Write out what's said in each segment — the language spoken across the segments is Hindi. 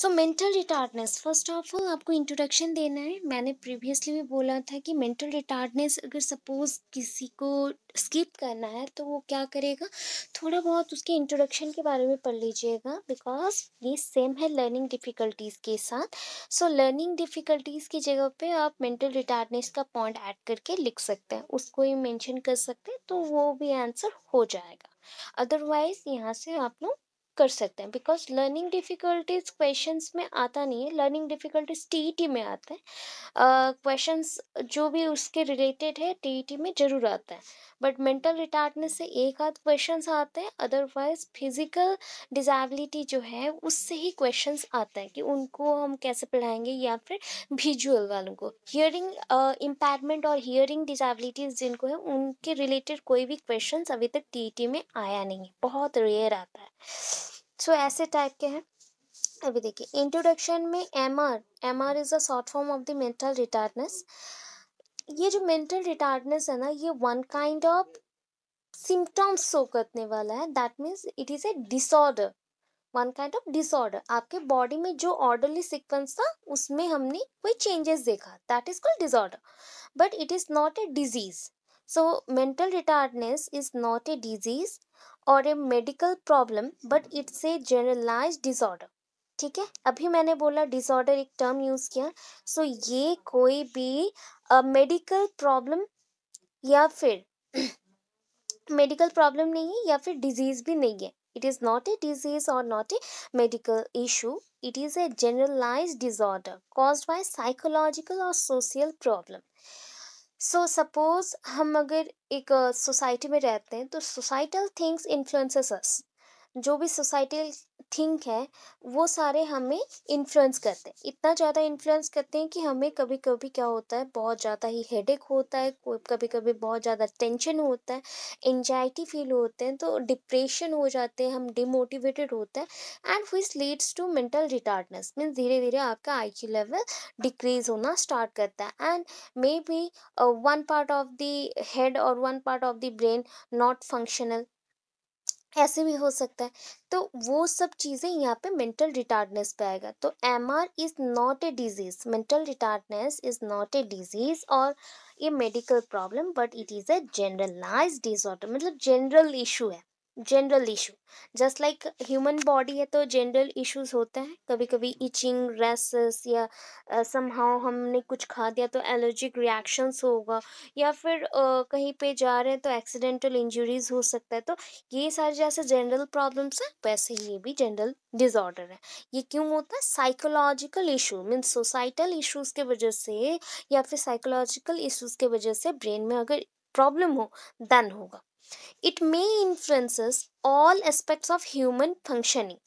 So mental retardness first of all आपको इंट्रोडक्शन देना है मैंने प्रीवियसली भी बोला था कि मेंटल रिटार्डनेस अगर सपोज किसी को स्किप करना है तो वो क्या करेगा थोड़ा बहुत उसके इंट्रोडक्शन के बारे में पढ़ लीजिएगा बिकॉज ये सेम है लर्निंग डिफ़िकल्टीज़ के साथ सो लर्निंग डिफ़िकल्टीज़ की जगह पे आप मेंटल रिटार्डनेस का पॉइंट ऐड करके लिख सकते हैं उसको ही मेंशन कर सकते हैं तो वो भी आंसर हो जाएगा अदरवाइज़ यहाँ से आप लोग कर सकते हैं बिकॉज लर्निंग डिफ़िकल्टीज क्वेश्चन में आता नहीं है लर्निंग डिफ़िकल्टीज टी में आता है क्वेश्चन uh, जो भी उसके रिलेटेड है टी e में ज़रूर आता है बट मेंटल रिटार्डनेस से एक आध क्वेश्चन आते हैं अदरवाइज फिज़िकल डिजाबिलिटी जो है उससे ही क्वेश्चन आते हैं कि उनको हम कैसे पढ़ाएंगे या फिर विजुअल वालों को हियरिंग इम्पेयरमेंट और हियरिंग डिजाबिलिटीज़ जिनको है उनके रिलेटेड कोई भी क्वेश्चन अभी तक टी e में आया नहीं है बहुत रेयर आता है सो ऐसे टाइप के हैं अभी देखिए इंट्रोडक्शन में M R M R is a short form of the mental retardness ये जो मेंटल रिटार्डनेस है ना ये one kind of symptoms show करने वाला है that means it is a disorder one kind of disorder आपके बॉडी में जो ऑर्डरली सिक्वेंस था उसमें हमने कोई चेंजेस देखा that is called disorder but it is not a disease so mental retardness is not a disease और a medical problem but it's a generalize disorder ठीक है अभी मैंने बोला डिसऑर्डर एक टर्म यूज़ किया सो so, ये कोई भी मेडिकल uh, प्रॉब्लम या फिर मेडिकल प्रॉब्लम नहीं है या फिर डिजीज़ भी नहीं है it is not a disease और not a medical issue it is a generalize disorder cause by psychological और सोशल प्रॉब्लम सो सपोज हम अगर एक सोसाइटी में रहते हैं तो सोसाइटल थिंग्स इन्फ्लुएंसेस अस जो भी सोसाइटी थिंक है वो सारे हमें इन्फ्लुएंस करते हैं इतना ज़्यादा इन्फ्लुएंस करते हैं कि हमें कभी कभी क्या होता है बहुत ज़्यादा ही हेडेक होता है कभी कभी बहुत ज़्यादा टेंशन होता है एनजाइटी फील होते हैं तो डिप्रेशन हो जाते हैं हम डिमोटिवेटेड होते हैं and which leads to mental retardness means धीरे धीरे आपका आई क्यू लेवल डिक्रीज होना स्टार्ट करता है and maybe one part of the head और one part of the brain not functional ऐसे भी हो सकता है तो वो सब चीज़ें यहाँ पे मेंटल रिटार्डनेस पे आएगा तो M R is not a disease mental retardness is not a disease और ये medical problem but it is a generalize disorder मतलब जनरल इशू है general issue just like human body है तो जनरल इशूज़ होते हैं कभी कभी इचिंग रेसेस या समहाउ uh, हमने कुछ खा दिया तो एलर्जिक रिएक्शंस होगा या फिर uh, कहीं पे जा रहे हैं तो एक्सीडेंटल इंजरीज हो सकता है तो ये सारे जैसे जनरल प्रॉब्लम्स हैं वैसे ही ये भी जनरल डिजॉर्डर है ये क्यों होता है psychological issue means societal issues के वजह से या फिर साइकोलॉजिकल इशूज़ के वजह से ब्रेन में अगर प्रॉब्लम हो देन होगा It may influence all aspects of human functioning.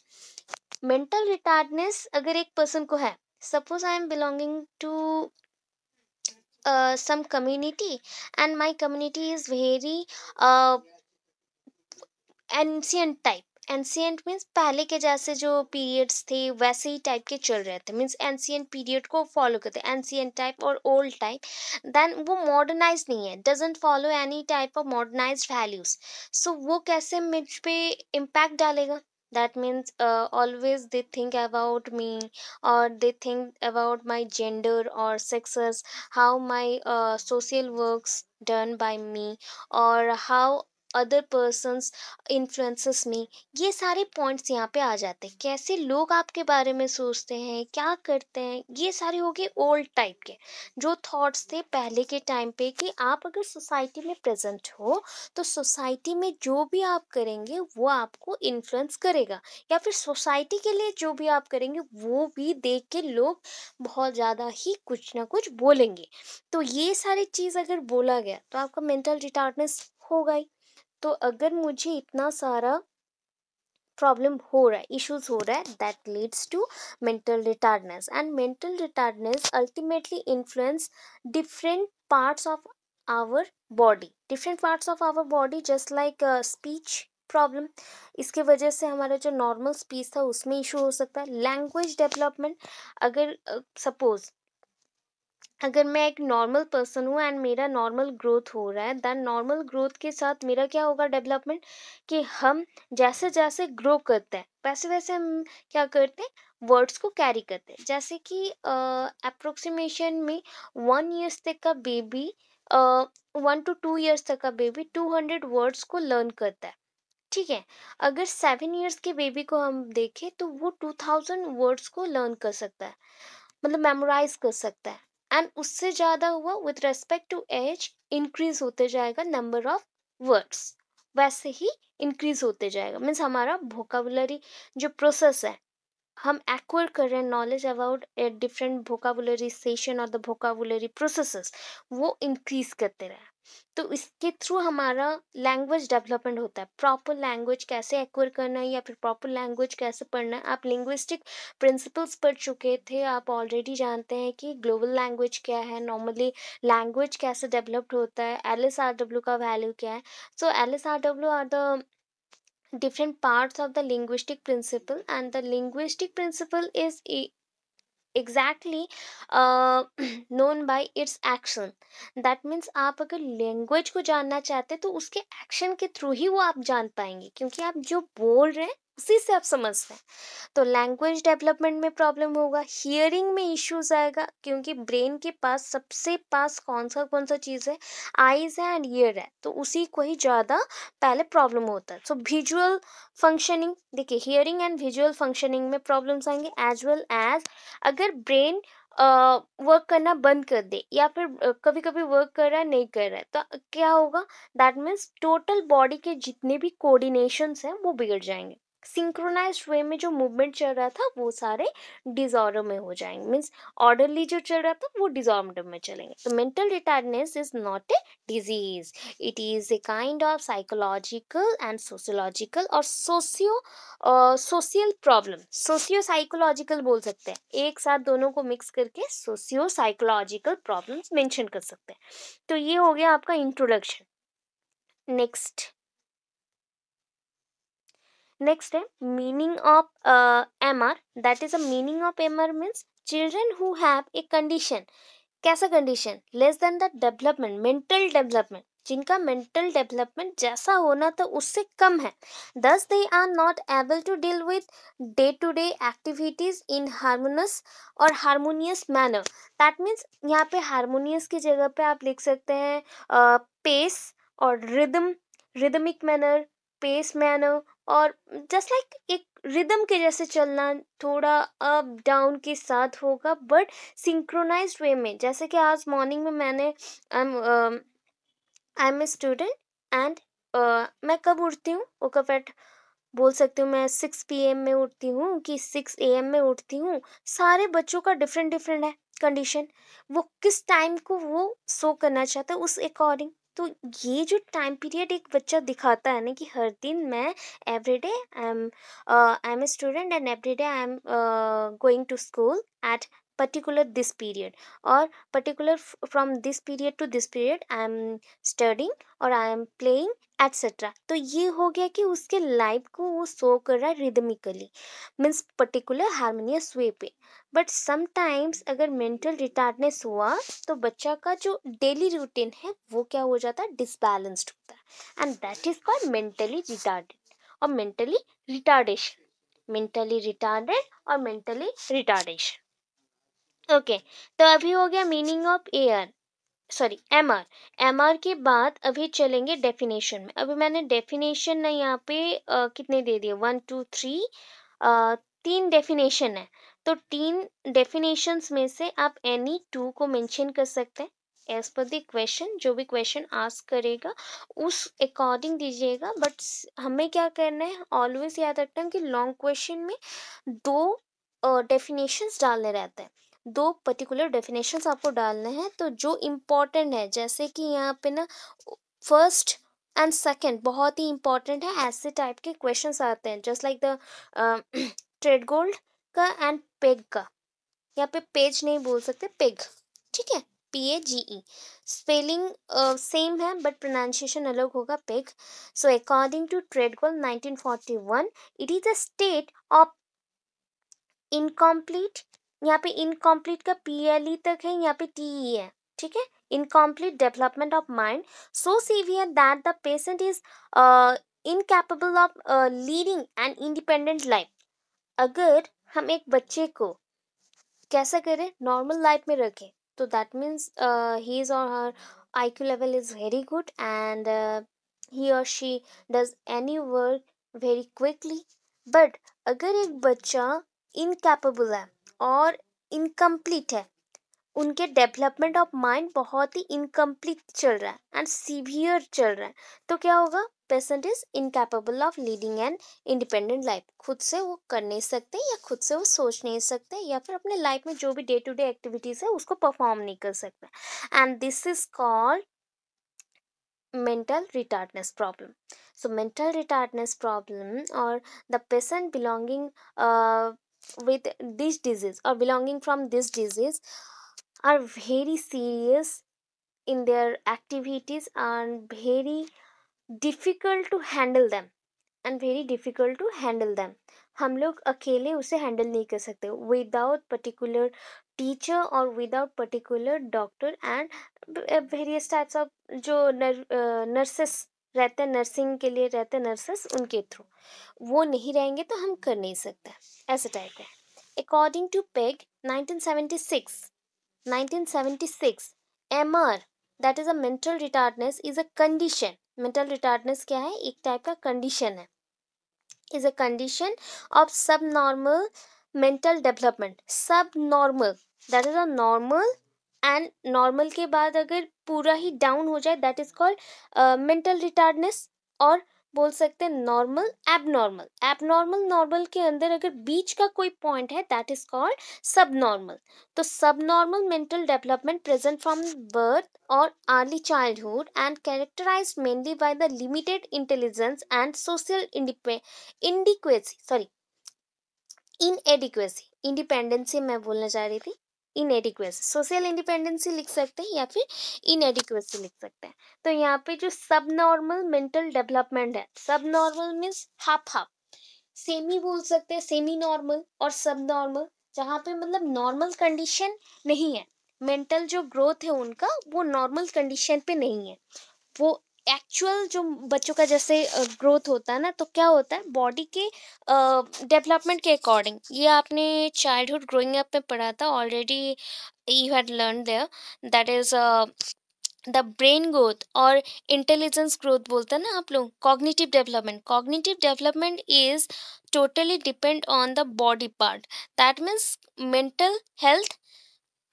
Mental retardness, अगर एक person को है, suppose I am belonging to uh, some community and my community is very uh, ancient type. Ancient means पहले के जैसे जो पीरियड्स थे वैसे ही टाइप के चल रहे थे मीन्स एंशियंट पीरियड को फॉलो करते एंशियंट टाइप और ओल्ड टाइप देन वो मॉडर्नाइज नहीं है doesn't follow any type of modernize values so वो कैसे मुझ पर इम्पैक्ट डालेगा that means always they think about me और they think about my gender और sexes how my social uh, done by me और हाउ अदर पर्सनस इन्फ्लुएंसेस में ये सारे पॉइंट्स यहाँ पे आ जाते हैं कैसे लोग आपके बारे में सोचते हैं क्या करते हैं ये सारे हो गए ओल्ड टाइप के जो थॉट्स थे पहले के टाइम पे कि आप अगर सोसाइटी में प्रेजेंट हो तो सोसाइटी में जो भी आप करेंगे वो आपको इन्फ्लुएंस करेगा या फिर सोसाइटी के लिए जो भी आप करेंगे वो भी देख के लोग बहुत ज़्यादा ही कुछ ना कुछ बोलेंगे तो ये सारी चीज़ अगर बोला गया तो आपका मेंटल रिटार्डनेस होगा ही तो अगर मुझे इतना सारा प्रॉब्लम हो रहा है इश्यूज हो रहा है that leads to mental retardness and mental retardness ultimately influence different parts of our body different parts of our body just like speech problem इसके वजह से हमारा जो नॉर्मल स्पीच था उसमें इशू हो सकता है लैंग्वेज डेवलपमेंट अगर सपोज uh, अगर मैं एक नॉर्मल पर्सन हूँ एंड मेरा नॉर्मल ग्रोथ हो रहा है दैन नॉर्मल ग्रोथ के साथ मेरा क्या होगा डेवलपमेंट कि हम जैसे जैसे ग्रो करते हैं वैसे वैसे हम क्या करते हैं वर्ड्स को कैरी करते हैं जैसे कि अप्रोक्सीमेशन में वन ईयर्स तक का baby one two two years तक का बेबी टू हंड्रेड वर्ड्स को लर्न करता है ठीक है अगर सेवन ईयर्स के बेबी को हम देखें तो वो टू थाउजेंड वर्ड्स को लर्न कर सकता है मतलब मेमोराइज कर सकता है एंड उससे ज़्यादा हुआ with respect to age increase होते जाएगा नंबर ऑफ वर्ड्स वैसे ही इंक्रीज होते जाएगा मीन्स हमारा भोकाबुलरी जो प्रोसेस है हम एक्वायर कर रहे हैं knowledge about different vocabulary session और द भोकाबुलरी प्रोसेसेस वो इंक्रीज करते रहे तो इसके थ्रू हमारा लैंग्वेज डेवलपमेंट होता है प्रॉपर लैंग्वेज कैसे एक्वर करना है या फिर प्रॉपर लैंग्वेज कैसे पढ़ना है आप लिंग्विस्टिक प्रिंसिपल्स पढ़ चुके थे आप ऑलरेडी जानते हैं कि ग्लोबल लैंग्वेज क्या है नॉर्मली लैंग्वेज कैसे डेवलप्ड होता है एल एस आर डब्ल्यू का वैल्यू क्या है so L S R W are the different parts of the linguistic principle and the linguistic principle is exactly known by its action that means आप अगर लैंग्वेज को जानना चाहते हैं तो उसके एक्शन के थ्रू ही वो आप जान पाएंगे क्योंकि आप जो बोल रहे हैं उसी से आप समझते हैं तो लैंग्वेज डेवलपमेंट में प्रॉब्लम होगा हियरिंग में इश्यूज आएगा क्योंकि ब्रेन के पास सबसे पास कौन सा कौन सा चीज़ है आईज है एंड ईयर है तो उसी को ही ज़्यादा पहले प्रॉब्लम होता है सो विजुअल फंक्शनिंग देखिए हियरिंग एंड विजुअल फंक्शनिंग में प्रॉब्लम्स आएंगे एज वेल एज अगर ब्रेन वर्क करना बंद कर दे या फिर कभी कभी वर्क कर रहा है नहीं कर रहा है तो क्या होगा दैट मीन्स टोटल बॉडी के जितने भी कोऑर्डिनेशंस हैं वो बिगड़ जाएंगे सिंक्रोनाइज वे में जो मूवमेंट चल रहा था वो सारे डिजॉर्डर में हो जाएंगे मीन्स ऑर्डरली जो चल रहा था वो डिजॉर्डर में चलेंगे तो mental retardness is not a disease it is a kind of psychological and sociological और socio social problem socio psychological बोल सकते हैं एक साथ दोनों को मिक्स करके सोशियो साइकोलॉजिकल प्रॉब्लम मैंशन कर सकते हैं तो ये हो गया आपका इंट्रोडक्शन नेक्स्ट नेक्स्ट है meaning of M R that is a meaning of M R means children who have a condition कैसा condition less than the development mental development जिनका मेंटल डेवलपमेंट जैसा होना था तो उससे कम है thus they are not able to deal with day to day activities in harmonious और हारमोनियस मैनर दैट मीन्स यहाँ पे हारमोनियस की जगह पे आप लिख सकते हैं पेस uh, और rhythm rhythmic manner pace manner और जस्ट लाइक like एक रिदम के जैसे चलना थोड़ा अप डाउन के साथ होगा बट सिंक्रोनाइज वे में जैसे कि आज मॉर्निंग में मैंने I am a student and मैं कब उठती हूँ वो कब एट बोल सकती हूँ मैं सिक्स पी एम में उठती हूँ कि सिक्स ए एम में उठती हूँ सारे बच्चों का डिफरेंट डिफरेंट है कंडीशन वो किस टाइम को वो सो करना चाहते हैं उस अकॉर्डिंग तो ये जो टाइम पीरियड एक बच्चा दिखाता है ना कि हर दिन मैं every day I am I am a student and every day I am going to school at particular this period और particular from this period to this period I am studying और आई एम प्लेइंग एट्सेट्रा तो ये हो गया कि उसके लाइफ को वो शो कर रहा है rhythmically means particular harmonious way पे बट समटाइम्स अगर मेंटल रिटार्डनेस हुआ तो बच्चा का जो डेली रूटीन है वो क्या हो जाता है डिसबैलेंस्ड होता है and that is called mentally retarded और मेंटली रिटार्डेशन मेंटली रिटार्डेड और मेंटली रिटार्डेशन ओके तो अभी हो गया meaning of air sorry M R M R के बाद अभी चलेंगे डेफिनेशन में अभी मैंने डेफिनेशन ना यहाँ पे आ, कितने दे दिए वन टू थ्री तीन डेफिनेशन है तो तीन डेफिनेशंस में से आप एनी टू को मेंशन कर सकते हैं एज पर द क्वेश्चन जो भी क्वेश्चन आस्क करेगा उस अकॉर्डिंग दीजिएगा बट हमें क्या करना है ऑलवेज याद रखना हैं कि लॉन्ग क्वेश्चन में दो डेफिनेशंस uh, डालने रहते हैं दो पर्टिकुलर डेफिनेशंस आपको डालने हैं तो जो इम्पॉर्टेंट है जैसे कि यहाँ पे ना फर्स्ट एंड सेकंड बहुत ही इम्पॉर्टेंट है ऐसे टाइप के क्वेश्चंस आते हैं just like the Tredgold का एंड पेग का यहाँ पे पेज नहीं बोल सकते पेग ठीक है P A G E spelling same है बट प्रोनाउंसिएशन अलग होगा Page so according to Tredgold one it is the state of incomplete यहाँ पे इनकम्प्लीट का पी एल ई तक है यहाँ पे टी ई e है ठीक है incomplete development of mind so severe that the patient is incapable of leading and independent life अगर हम एक बच्चे को कैसा करें नॉर्मल लाइफ में रखें तो दैट मीन्स ही इज़ और her I Q level is very good and he और she does any work very quickly but अगर एक बच्चा इनकेपेबल है और इनकम्प्लीट है उनके डेवलपमेंट ऑफ माइंड बहुत ही इनकम्प्लीट चल रहा है एंड सीवियर चल रहा है तो क्या होगा person is incapable of leading an independent life खुद से वो कर नहीं सकते या खुद से वो सोच नहीं सकते या फिर अपने लाइफ में जो भी डे टू डे एक्टिविटीज है उसको परफॉर्म नहीं कर सकते and this is called mental retardness problem so mental retardness problem और the person belonging with this disease और belonging from this disease are very serious in their activities are very difficult to handle them and very difficult to handle them हम लोग अकेले उसे हैंडल नहीं कर सकते विदाउट पर्टिकुलर टीचर और without particular doctor and various types of जो नर, नर्सेस रहते हैं नर्सिंग के लिए रहते हैं नर्सेस उनके थ्रू वो नहीं रहेंगे तो हम कर नहीं सकते ऐसे टाइप है according to Page nineteen nineteen seventy six six M R that is a mental retardness is a condition mental retardness क्या है एक टाइप का कंडीशन है is a condition of subnormal mental development subnormal that is a normal and normal के बाद अगर पूरा ही डाउन हो जाए that is called mental retardness और बोल सकते हैं नॉर्मल एबनॉर्मल एबनॉर्मल नॉर्मल के अंदर अगर बीच का कोई पॉइंट है that is called subnormal तो subnormal mental development present from birth और early childhood and characterize mainly by the limited intelligence and social inadequacy sorry inadequacy independency मैं बोलना चाह रही थी इनएडिक्वेसी सोशल इंडिपेंडेंसी लिख सकते हैं या फिर इनएडिक्वेसी लिख सकते हैं तो यहाँ पे जो सब नॉर्मल मेंटल डेवलपमेंट है subnormal means half half semi बोल सकते हैं सेमी नॉर्मल और सब नॉर्मल जहाँ पे मतलब नॉर्मल कंडीशन नहीं है मेंटल जो ग्रोथ है उनका वो नॉर्मल कंडीशन पे नहीं है वो एक्चुअल जो बच्चों का जैसे ग्रोथ होता है ना तो क्या होता है बॉडी के डेवलपमेंट के अकॉर्डिंग ये आपने चाइल्डहुड ग्रोइंग अप में पढ़ा था already you had learn there that is the brain growth और इंटेलिजेंस ग्रोथ बोलते हैं ना आप लोग cognitive development cognitive development is totally depend on the body part that means mental health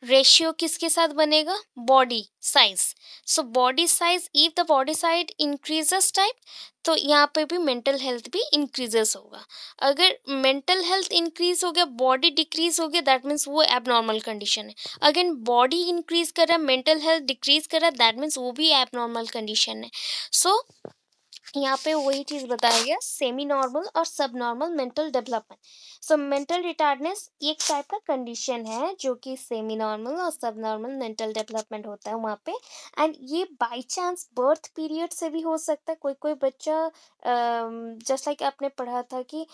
ratio किसके साथ बनेगा body size so body size if the body size increases type तो यहाँ पे भी मेंटल हेल्थ भी इंक्रीजेस होगा अगर मेंटल हेल्थ इंक्रीज हो गया बॉडी डिक्रीज हो गया दैट मीन्स वो एबनॉर्मल कंडीशन है अगेन बॉडी इंक्रीज कर रहा है मेंटल हेल्थ डिक्रीज कर रहा है दैट मीन्स वो भी एबनॉर्मल कंडीशन है सो so, यहाँ पे वही चीज़ बताया गया सेमी नॉर्मल और subnormal mental development so mental retardness एक टाइप का कंडीशन है जो कि सेमी नॉर्मल और सब नॉर्मल मेंटल डेवलपमेंट होता है वहाँ पे एंड ये बाय चांस बर्थ पीरियड से भी हो सकता है कोई कोई बच्चा जस्ट um, लाइक आपने पढ़ा था कि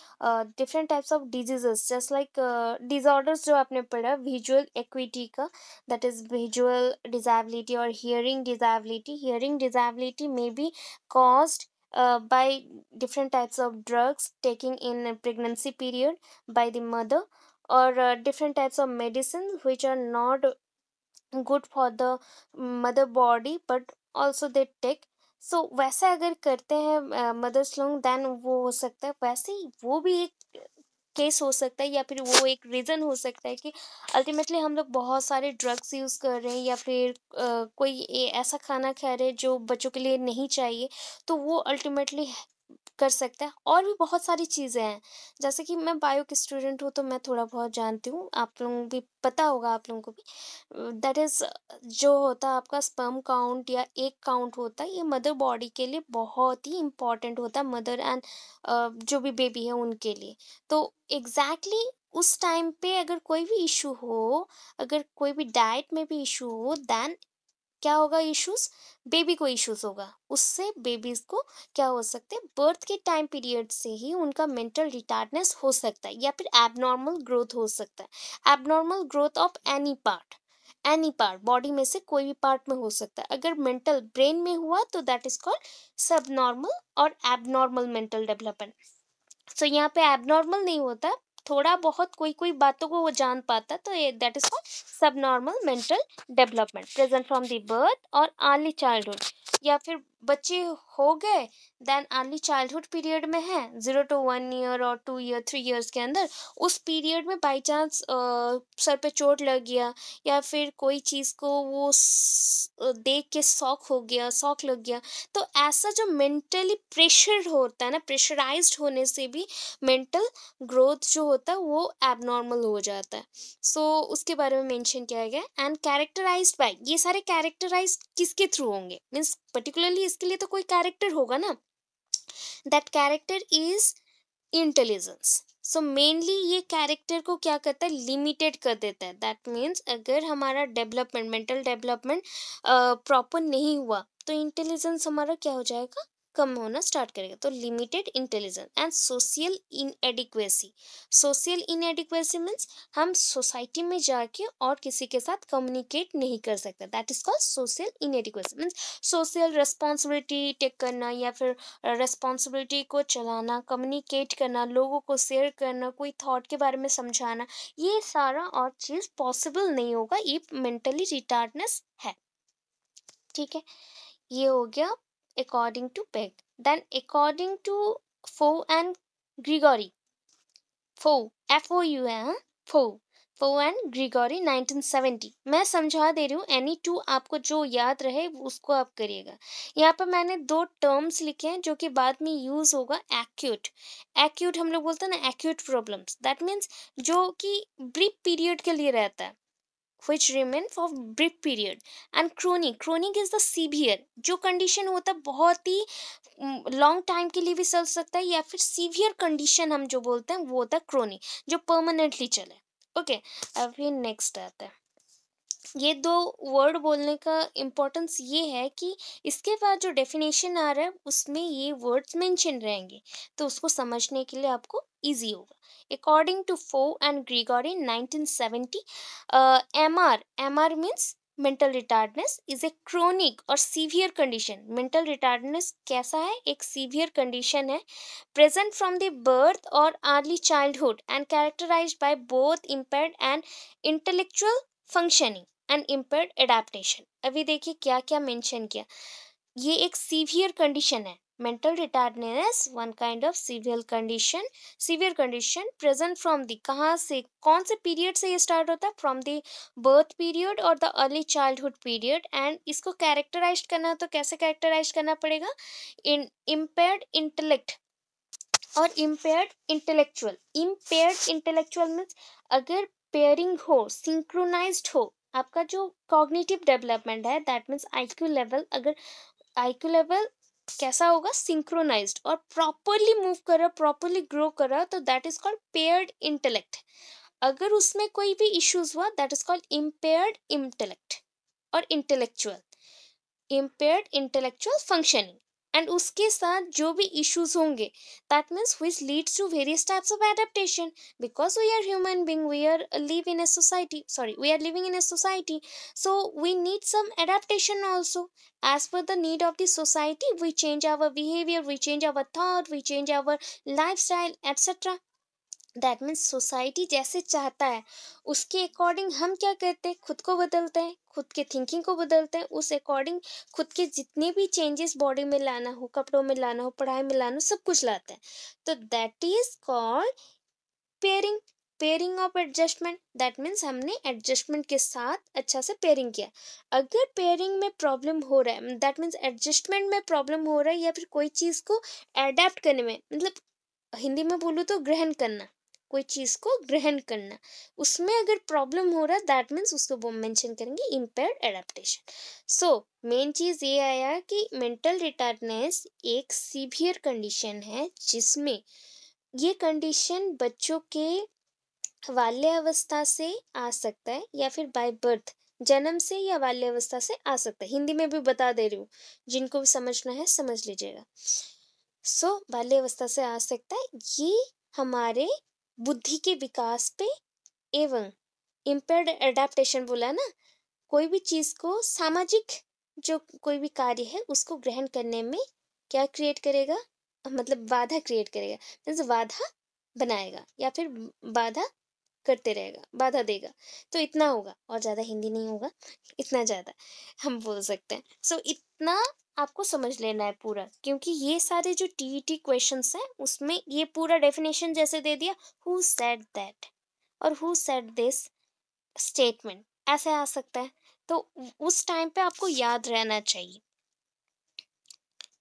different types of diseases just like disorders जो आपने पढ़ा विजुअल एक्विटी का दैट इज विजुअल डिजाइबिलिटी और hearing disability hearing disability may be caused by different types of drugs taking in pregnancy period by the mother और different types of medicine which are not good for the mother body but also they take so so, वैसे अगर करते हैं मदर्स लॉन्ग देन वो हो सकता है वैसे ही वो भी एक केस हो सकता है या फिर वो एक रीज़न हो सकता है कि अल्टीमेटली हम लोग बहुत सारे ड्रग्स यूज़ कर रहे हैं या फिर आ, कोई ऐसा खाना खा रहे हैं जो बच्चों के लिए नहीं चाहिए तो वो अल्टीमेटली कर सकते हैं और भी बहुत सारी चीज़ें हैं जैसे कि मैं बायो की स्टूडेंट हूँ तो मैं थोड़ा बहुत जानती हूँ आप लोगों भी पता होगा आप लोगों को भी दैट इज़ जो होता है आपका स्पर्म काउंट या एक काउंट होता है ये मदर बॉडी के लिए बहुत ही इम्पॉर्टेंट होता है मदर एंड जो भी बेबी है उनके लिए तो एग्जैक्टली exactly उस टाइम पे अगर कोई भी इशू हो अगर कोई भी डाइट में भी इशू हो दैन क्या होगा इश्यूज बेबी को इश्यूज होगा उससे बेबीज को क्या हो सकते हैं बर्थ के टाइम पीरियड से ही उनका मेंटल रिटार्डनेस हो सकता है या फिर एबनॉर्मल ग्रोथ हो सकता है abnormal growth of any part any part body में से कोई भी पार्ट में हो सकता है अगर मेंटल ब्रेन में हुआ तो that is called subnormal और एबनॉर्मल मेंटल डेवलपमेंट सो यहाँ पे एबनॉर्मल नहीं होता थोड़ा बहुत कोई कोई बातों को वो जान पाता तो that is called subnormal mental development present from the birth और अर्ली चाइल्डहुड या फिर बच्चे हो गए देन अर्ली चाइल्डहुड पीरियड में है ज़ीरो टू वन ईयर और टू ईयर थ्री ईयर्स के अंदर उस पीरियड में बाई चांस सर पे चोट लग गया या फिर कोई चीज़ को वो देख के शौक हो गया शौक लग गया तो ऐसा जो मेंटली प्रेशर होता है ना प्रेशराइज होने से भी मेंटल ग्रोथ जो होता है वो एबनॉर्मल हो जाता है सो so, उसके बारे में मेंशन किया गया एंड कैरेक्टराइज बाय ये सारे कैरेक्टराइज किसके थ्रू होंगे मीन्स पर्टिकुलरली इसके लिए तो कोई कैरेक्टर होगा ना that character is intelligence so mainly ये कैरेक्टर को क्या करता है लिमिटेड कर देता है दैट मीन्स अगर हमारा डेवलपमेंट मेंटल डेवलपमेंट प्रॉपर नहीं हुआ तो इंटेलिजेंस हमारा क्या हो जाएगा कम होना स्टार्ट करेगा तो limited intelligence and social inadequacy social inadequacy means हम सोसाइटी में जाके और किसी के साथ कम्युनिकेट नहीं कर सकते that is called social inadequacy means social responsibility take करना या फिर रेस्पॉन्सिबिलिटी को चलाना कम्युनिकेट करना लोगों को शेयर करना कोई थॉट के बारे में समझाना ये सारा और चीज़ पॉसिबल नहीं होगा ये मेंटली रिटार्डनेस है ठीक है ये हो गया according to Peg. Then according to Fo and Grigori. Fo, F-O-U है Fo. फो एंड ग्रिगोरी 1970 मैं समझा दे रही हूँ एनी टू आपको जो याद रहे उसको आप करिएगा यहाँ पर मैंने दो टर्म्स लिखे हैं जो कि बाद में यूज़ होगा एक्यूट एक्यूट हम लोग बोलते हैं ना एक्यूट प्रॉब्लम्स दैट मीन्स जो कि ब्रीफ पीरियड के लिए रहता है which remain for brief period and chronic chronic is the severe जो condition होता है बहुत ही long time के लिए भी चल सकता है या फिर severe condition हम जो बोलते हैं वो होता है chronic जो permanently चले okay, अभी next आता है ये दो वर्ड बोलने का इम्पोर्टेंस ये है कि इसके बाद जो डेफिनेशन आ रहा है उसमें ये वर्ड्स मेंशन रहेंगे तो उसको समझने के लिए आपको इजी होगा according to Fo and Gregor in 1970 MR MR means mental retardness is a chronic और सीवियर कंडीशन मेंटल रिटार्डनेस कैसा है एक सीवियर कंडीशन है प्रेजेंट फ्रॉम द बर्थ और early childhood and characterize by both impair and intellectual functioning and impair adaptation अभी देखिए क्या क्या मैंशन किया ये एक सीवियर कंडीशन है Mental retardedness is one kind of severe condition. Severe condition present from the कहाँ से कौन से period से ये start होता है From the birth period और the early childhood period and इसको characterized करना तो कैसे characterized करना पड़ेगा In impaired intellect और impaired intellectual. Impaired intellectual means अगर पेयरिंग हो सिंक्रोनाइज्ड हो आपका जो कॉग्निटिव डेवलपमेंट है दैट मीन्स आईक्यू लेवल अगर आईक्यू लेवल कैसा होगा सिंक्रोनाइज और प्रॉपरली मूव कर रहा प्रॉपरली ग्रो कर रहा तो that is called paired intellect अगर उसमें कोई भी इश्यूज हुआ that is called impaired intellect और intellectual impaired intellectual functioning and उसके साथ जो भी इश्यूज होंगे that means which leads to various types of adaptation because we are human being we are live in a society sorry we are living in a society so we need some adaptation also as per the need of the society we change our behaviour we change our thought we change our lifestyle etc that means society जैसे चाहता है उसके अकॉर्डिंग हम क्या करते हैं खुद को बदलते हैं खुद के थिंकिंग को बदलते हैं उस अकॉर्डिंग खुद के जितने भी चेंजेस बॉडी में लाना हो कपड़ों में लाना हो पढ़ाई में लाना हो सब कुछ लाते हैं तो that is called pairing pairing of adjustment that means हमने एडजस्टमेंट के साथ अच्छा से पेयरिंग किया अगर पेयरिंग में प्रॉब्लम हो रहा है दैट मीन्स एडजस्टमेंट में प्रॉब्लम हो रहा है या फिर कोई चीज़ को एडेप्ट करने में मतलब हिंदी में बोलूँ तो ग्रहण करना कोई चीज़ को ग्रहण करना उसमें अगर प्रॉब्लम हो रहा है दैट मीन्स उसको वो मेंशन करेंगे इम्पेयर एडेप्टेशन सो मेन चीज़ ये आया कि मेंटल रिटायर्डनेस एक सीवियर कंडीशन है जिसमें ये कंडीशन बच्चों के बाल्यावस्था से आ सकता है या फिर बाय बर्थ जन्म से या बाल्यावस्था से आ सकता है हिंदी में भी बता दे रही हूँ जिनको भी समझना है समझ लीजिएगा सो so, बाल्यावस्था से आ सकता है ये हमारे बुद्धि के विकास पे एवं इम्पेयर्ड एडाप्टेशन बोला ना कोई भी चीज़ को सामाजिक जो कोई भी कार्य है उसको ग्रहण करने में क्या क्रिएट करेगा मतलब बाधा क्रिएट करेगा मीन्स बाधा बनाएगा या फिर बाधा करते रहेगा बाधा देगा तो इतना होगा और ज़्यादा हिंदी नहीं होगा इतना ज़्यादा हम बोल सकते हैं सो so, इतना आपको समझ लेना है पूरा क्योंकि ये सारे जो टी टी क्वेश्चन हैं उसमें ये पूरा डेफिनेशन जैसे दे दिया हु सेट दैट और हु सेट दिस स्टेटमेंट ऐसे आ सकता है तो उस टाइम पे आपको याद रहना चाहिए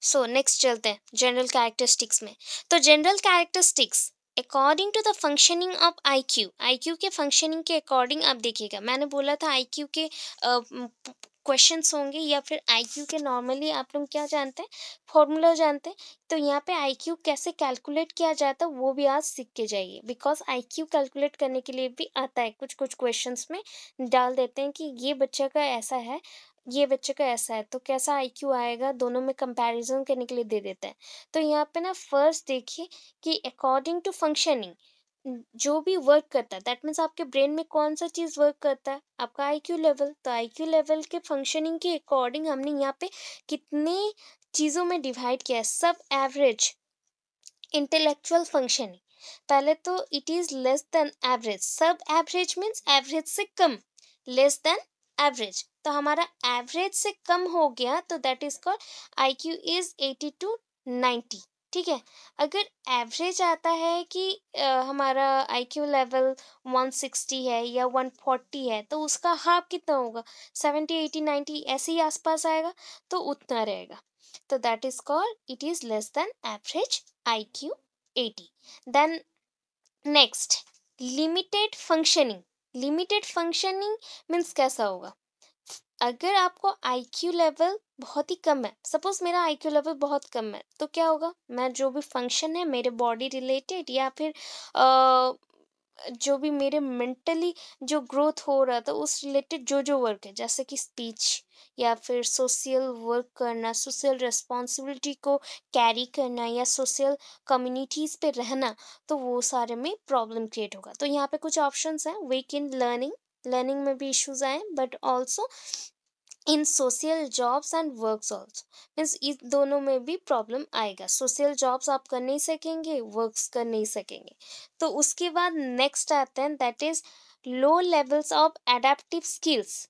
सो so, नेक्स्ट चलते हैं जनरल कैरेक्टरिस्टिक्स में तो general characteristics according to the functioning of I Q I Q के फंक्शनिंग के अकॉर्डिंग आप देखिएगा मैंने बोला था आई क्यू के क्वेश्चंस होंगे या फिर आईक्यू के नॉर्मली आप लोग क्या जानते हैं फॉर्मूला जानते हैं तो यहाँ पे आईक्यू कैसे कैलकुलेट किया जाता है वो भी आज सीख के जाइए बिकॉज आईक्यू कैलकुलेट करने के लिए भी आता है कुछ कुछ क्वेश्चंस में डाल देते हैं कि ये बच्चे का ऐसा है ये बच्चे का ऐसा है तो कैसा क्यू आएगा दोनों में कंपेरिजन करने के लिए दे देते हैं तो यहाँ पे ना फर्स्ट देखिए कि अकॉर्डिंग टू फंक्शनिंग जो भी वर्क करता है दैट मीन्स आपके ब्रेन में कौन सा चीज़ वर्क करता है आपका आईक्यू लेवल तो क्यू लेवल के फंक्शनिंग के अकॉर्डिंग हमने यहाँ पे कितने चीज़ों में डिवाइड किया है सब एवरेज इंटेलेक्चुअल फंक्शनिंग पहले तो it is less than average subaverage means average से कम लेस देन एवरेज तो हमारा एवरेज से कम हो गया तो that is called I Q is eighty to ninety ठीक है अगर एवरेज आता है कि आ, हमारा आईक्यू लेवल वन सिक्सटी है या वन फोर्टी है तो उसका हाफ कितना होगा सेवेंटी एटी नाइन्टी ऐसे ही आसपास आएगा तो उतना रहेगा तो that is called it is less than average I Q eighty then next limited functioning limited functioning means कैसा होगा अगर आपको आईक्यू लेवल बहुत ही कम है सपोज मेरा आईक्यू लेवल बहुत कम है तो क्या होगा मैं जो भी फंक्शन है मेरे बॉडी रिलेटेड या फिर आ, जो भी मेरे मेंटली जो ग्रोथ हो रहा था उस रिलेटेड जो जो वर्क है जैसे कि स्पीच या फिर सोशल वर्क करना सोशल रिस्पॉन्सिबिलिटी को कैरी करना या सोशल कम्युनिटीज़ पे रहना तो वो सारे में प्रॉब्लम क्रिएट होगा तो यहाँ पे कुछ ऑप्शंस हैं वीक इन लर्निंग लर्निंग में भी इश्यूज आए but also in social jobs and works also means इस दोनों में भी प्रॉब्लम आएगा सोशल जॉब्स आप कर नहीं सकेंगे वर्क्स कर नहीं सकेंगे तो उसके बाद नेक्स्ट आते हैं that is low levels of adaptive skills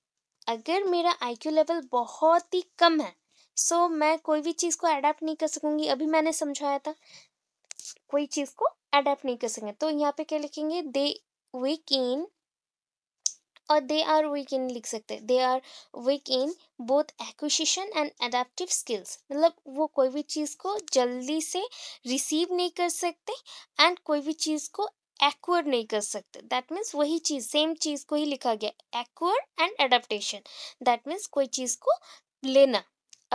अगर मेरा आई क्यू लेवल बहुत ही कम है सो so, मैं कोई भी चीज़ को अडेप्ट नहीं कर सकूँगी अभी मैंने समझाया था कोई चीज़ को अडेप्ट नहीं कर सकेंगे तो यहाँ पे क्या लिखेंगे दे वीक इन और दे आर वीक इन लिख सकते हैं they are weak in both acquisition and adaptive skills मतलब वो कोई भी चीज़ को जल्दी से रिसीव नहीं कर सकते एंड कोई भी चीज़ को एक्वर्ड नहीं कर सकते दैट मीन्स वही चीज़ सेम चीज़ को ही लिखा गया acquired and adaptation that means कोई चीज़ को लेना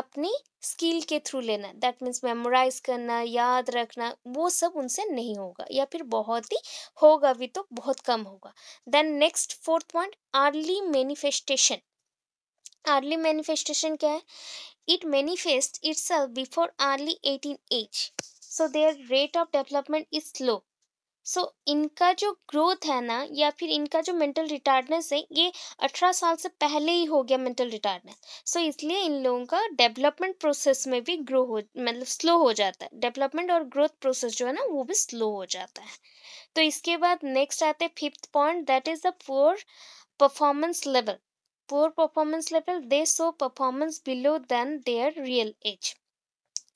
अपनी स्किल के थ्रू लेना दैट मीन्स मेमोराइज करना याद रखना वो सब उनसे नहीं होगा या फिर बहुत ही होगा भी तो बहुत कम होगा then next fourth point early manifestation early manifestation क्या है it manifest its before early eighteen age so their rate of development is slow so so, इनका जो ग्रोथ है ना या फिर इनका जो मेंटल रिटार्डनेस है ये अठारह साल से पहले ही हो गया मेंटल रिटार्डनेस सो so, इसलिए इन लोगों का डेवलपमेंट प्रोसेस में भी ग्रो हो मतलब स्लो हो जाता है डेवलपमेंट और ग्रोथ प्रोसेस जो है ना वो भी स्लो हो जाता है तो इसके बाद नेक्स्ट आते हैं fifth point that is the poor performance level poor performance level they show performance below than their real age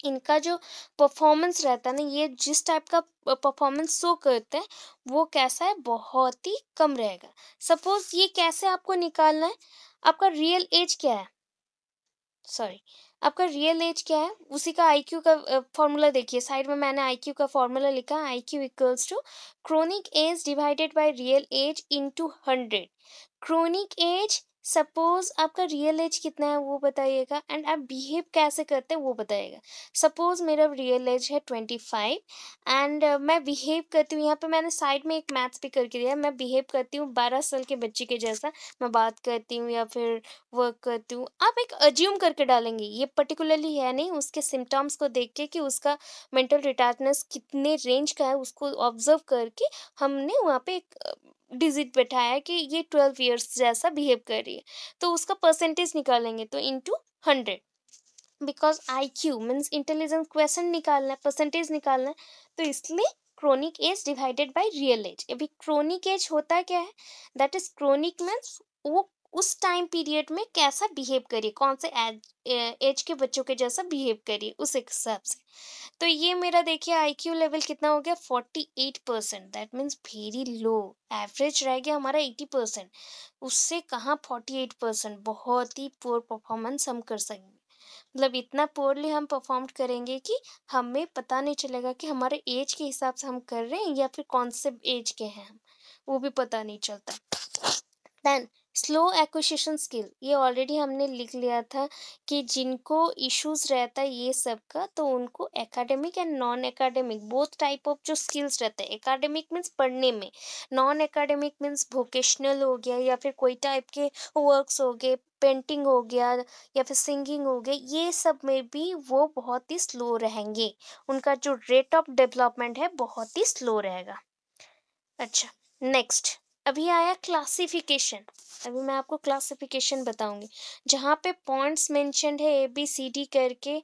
इनका जो परफॉर्मेंस रहता है ना ये जिस टाइप का परफॉर्मेंस शो करते हैं वो कैसा है बहुत ही कम रहेगा सपोज ये कैसे आपको निकालना है आपका रियल एज क्या है सॉरी आपका रियल एज क्या है उसी का आईक्यू का फॉर्मूला देखिए साइड में मैंने आईक्यू का फॉर्मूला लिखा I Q equals to chronic age divided by real age into hundred chronic age suppose आपका रियल एज कितना है वो बताइएगा एंड आप बिहेव कैसे करते हैं वो बताइएगा सपोज़ मेरा रियल एज है ट्वेंटी फाइव एंड मैं बिहेव करती हूँ यहाँ पे मैंने साइड में एक मैथ्स भी करके दिया मैं बिहेव करती हूँ बारह साल के बच्चे के जैसा मैं बात करती हूँ या फिर वर्क करती हूँ आप एक अज्यूम करके डालेंगे ये पर्टिकुलरली है नहीं उसके सिम्टम्स को देख के कि उसका मेंटल रिटायर्डनेस कितने रेंज का है उसको ऑब्जर्व करके हमने वहाँ पे एक डिजिट बैठाया कि ये ट्वेल्व ईयर्स जैसा बिहेव कर रही है तो उसका परसेंटेज निकालेंगे तो into hundred because I Q means intelligence question निकालना है परसेंटेज निकालना है तो इसलिए chronic age divided by real age अभी क्रोनिक एज होता क्या है दैट इज क्रोनिक मीन्स वो उस टाइम पीरियड में कैसा बिहेव करिए कौन से एज एज के बच्चों के जैसा बिहेव करिए उस हिसाब से तो ये मेरा देखिए आईक्यू लेवल कितना हो गया forty eight percent that means very low average रह गया हमारा एटी परसेंट उससे कहाँ फोर्टी एट परसेंट बहुत ही पुअर परफॉर्मेंस हम कर सकेंगे मतलब इतना पोअरली हम परफॉर्म करेंगे कि हमें पता नहीं चलेगा कि हमारे एज के हिसाब से हम कर रहे हैं या फिर कौन से एज के हैं हम वो भी पता नहीं चलता देन स्लो एक्विशन स्किल ये ऑलरेडी हमने लिख लिया था कि जिनको इश्यूज रहता है ये सब का तो उनको academic and non academic both type of जो स्किल्स रहते हैं एकेडमिक मीन्स पढ़ने में नॉन एकेडमिक मीन्स वोकेशनल हो गया या फिर कोई टाइप के वर्क्स हो गए पेंटिंग हो गया या फिर सिंगिंग हो गया ये सब में भी वो बहुत ही स्लो रहेंगे उनका जो रेट ऑफ डेवलपमेंट है बहुत ही स्लो रहेगा अच्छा नेक्स्ट अभी आया क्लासिफिकेशन अभी मैं आपको क्लासिफिकेशन बताऊंगी जहाँ पे पॉइंट्स मेंशनड है ए बी सी डी करके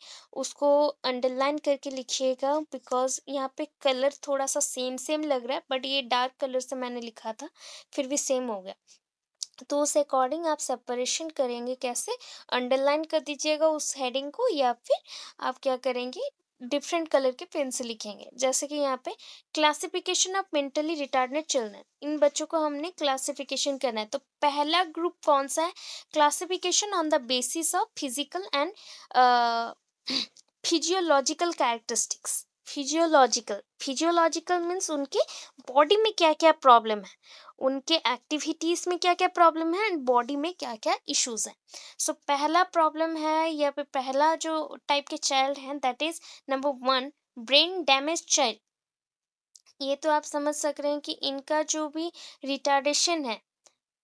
उसको अंडरलाइन करके लिखिएगा बिकॉज यहाँ पे कलर थोड़ा सा सेम सेम लग रहा है बट ये डार्क कलर से मैंने लिखा था फिर भी सेम हो गया तो उस अकॉर्डिंग आप सेपरेशन करेंगे कैसे अंडरलाइन कर दीजिएगा उस हेडिंग को या फिर आप क्या करेंगे डिफरेंट कलर के पेन से लिखेंगे जैसे कि यहाँ पे classification of mentally retarded children इन बच्चों को हमने क्लासिफिकेशन करना है तो पहला ग्रुप कौन सा है classification on the basis of physical and physiological characteristics physiological physiological means उनके बॉडी में क्या क्या प्रॉब्लम है उनके एक्टिविटीज़ में क्या क्या प्रॉब्लम है एंड बॉडी में क्या क्या इश्यूज़ हैं सो so, पहला प्रॉब्लम है या फिर पहला जो टाइप के चाइल्ड हैं that is number one brain damage child ये तो आप समझ सक रहे हैं कि इनका जो भी रिटार्डेशन है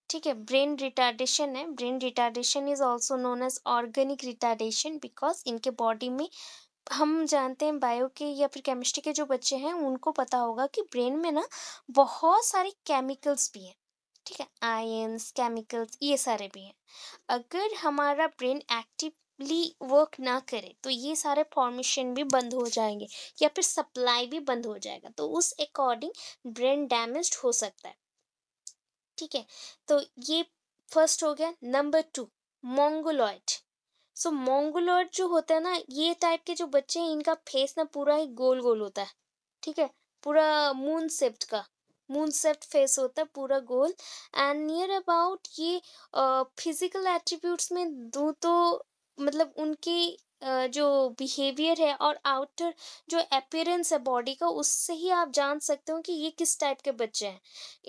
ठीक है ब्रेन रिटार्डेशन है brain retardation is also known as organic retardation because इनके बॉडी में हम जानते हैं बायो के या फिर केमिस्ट्री के जो बच्चे हैं उनको पता होगा कि ब्रेन में ना बहुत सारे केमिकल्स भी हैं ठीक है आयंस केमिकल्स ये सारे भी हैं अगर हमारा ब्रेन एक्टिवली वर्क ना करे तो ये सारे फॉर्मेशन भी बंद हो जाएंगे या फिर सप्लाई भी बंद हो जाएगा तो उस अकॉर्डिंग ब्रेन डैमेज हो सकता है ठीक है तो ये फर्स्ट हो गया number two mongoloid so mongoloid जो होता है ना ये टाइप के जो बच्चे हैं इनका फेस ना पूरा ही गोल गोल होता है ठीक है पूरा मून सेप्ट का मून सेप्ट फेस होता है पूरा गोल एंड नियर अबाउट ये फिजिकल एट्रीब्यूट्स में दो तो मतलब उनकी जो बिहेवियर है और आउटर जो अपीयरेंस है बॉडी का उससे ही आप जान सकते हो कि ये किस टाइप के बच्चे हैं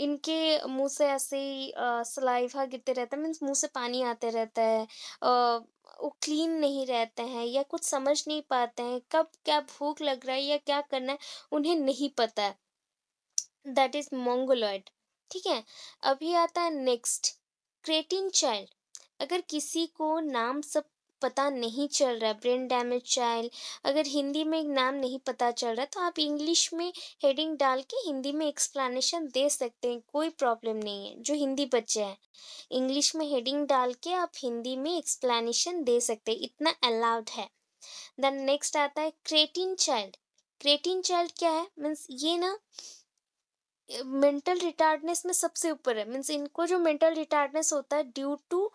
इनके मुंह से ऐसे ही सलाइवा गिरते रहता है मीन्स मुंह से पानी आते रहता है वो क्लीन नहीं रहते हैं या कुछ समझ नहीं पाते हैं कब क्या भूख लग रहा है या क्या करना है उन्हें नहीं पता दैट इज़ मोंगोलॉयड ठीक है अभी आता है नेक्स्ट क्रेटिन चाइल्ड अगर किसी को नाम सब पता नहीं चल रहा है ब्रेन डैमेज चाइल्ड अगर हिंदी में एक नाम नहीं पता चल रहा तो आप इंग्लिश में हेडिंग डाल के हिंदी में एक्सप्लेनेशन दे सकते हैं कोई प्रॉब्लम नहीं है जो हिंदी बच्चे हैं इंग्लिश में हेडिंग डाल के आप हिंदी में एक्सप्लेनेशन दे सकते हैं इतना अलाउड है देन नेक्स्ट आता है क्रेटिन चाइल्ड क्रेटिन चाइल्ड क्या है मीन्स ये ना मेंटल रिटार्डनेस में सबसे ऊपर है मीन्स इनको जो मेंटल रिटार्डनेस होता है ड्यू टू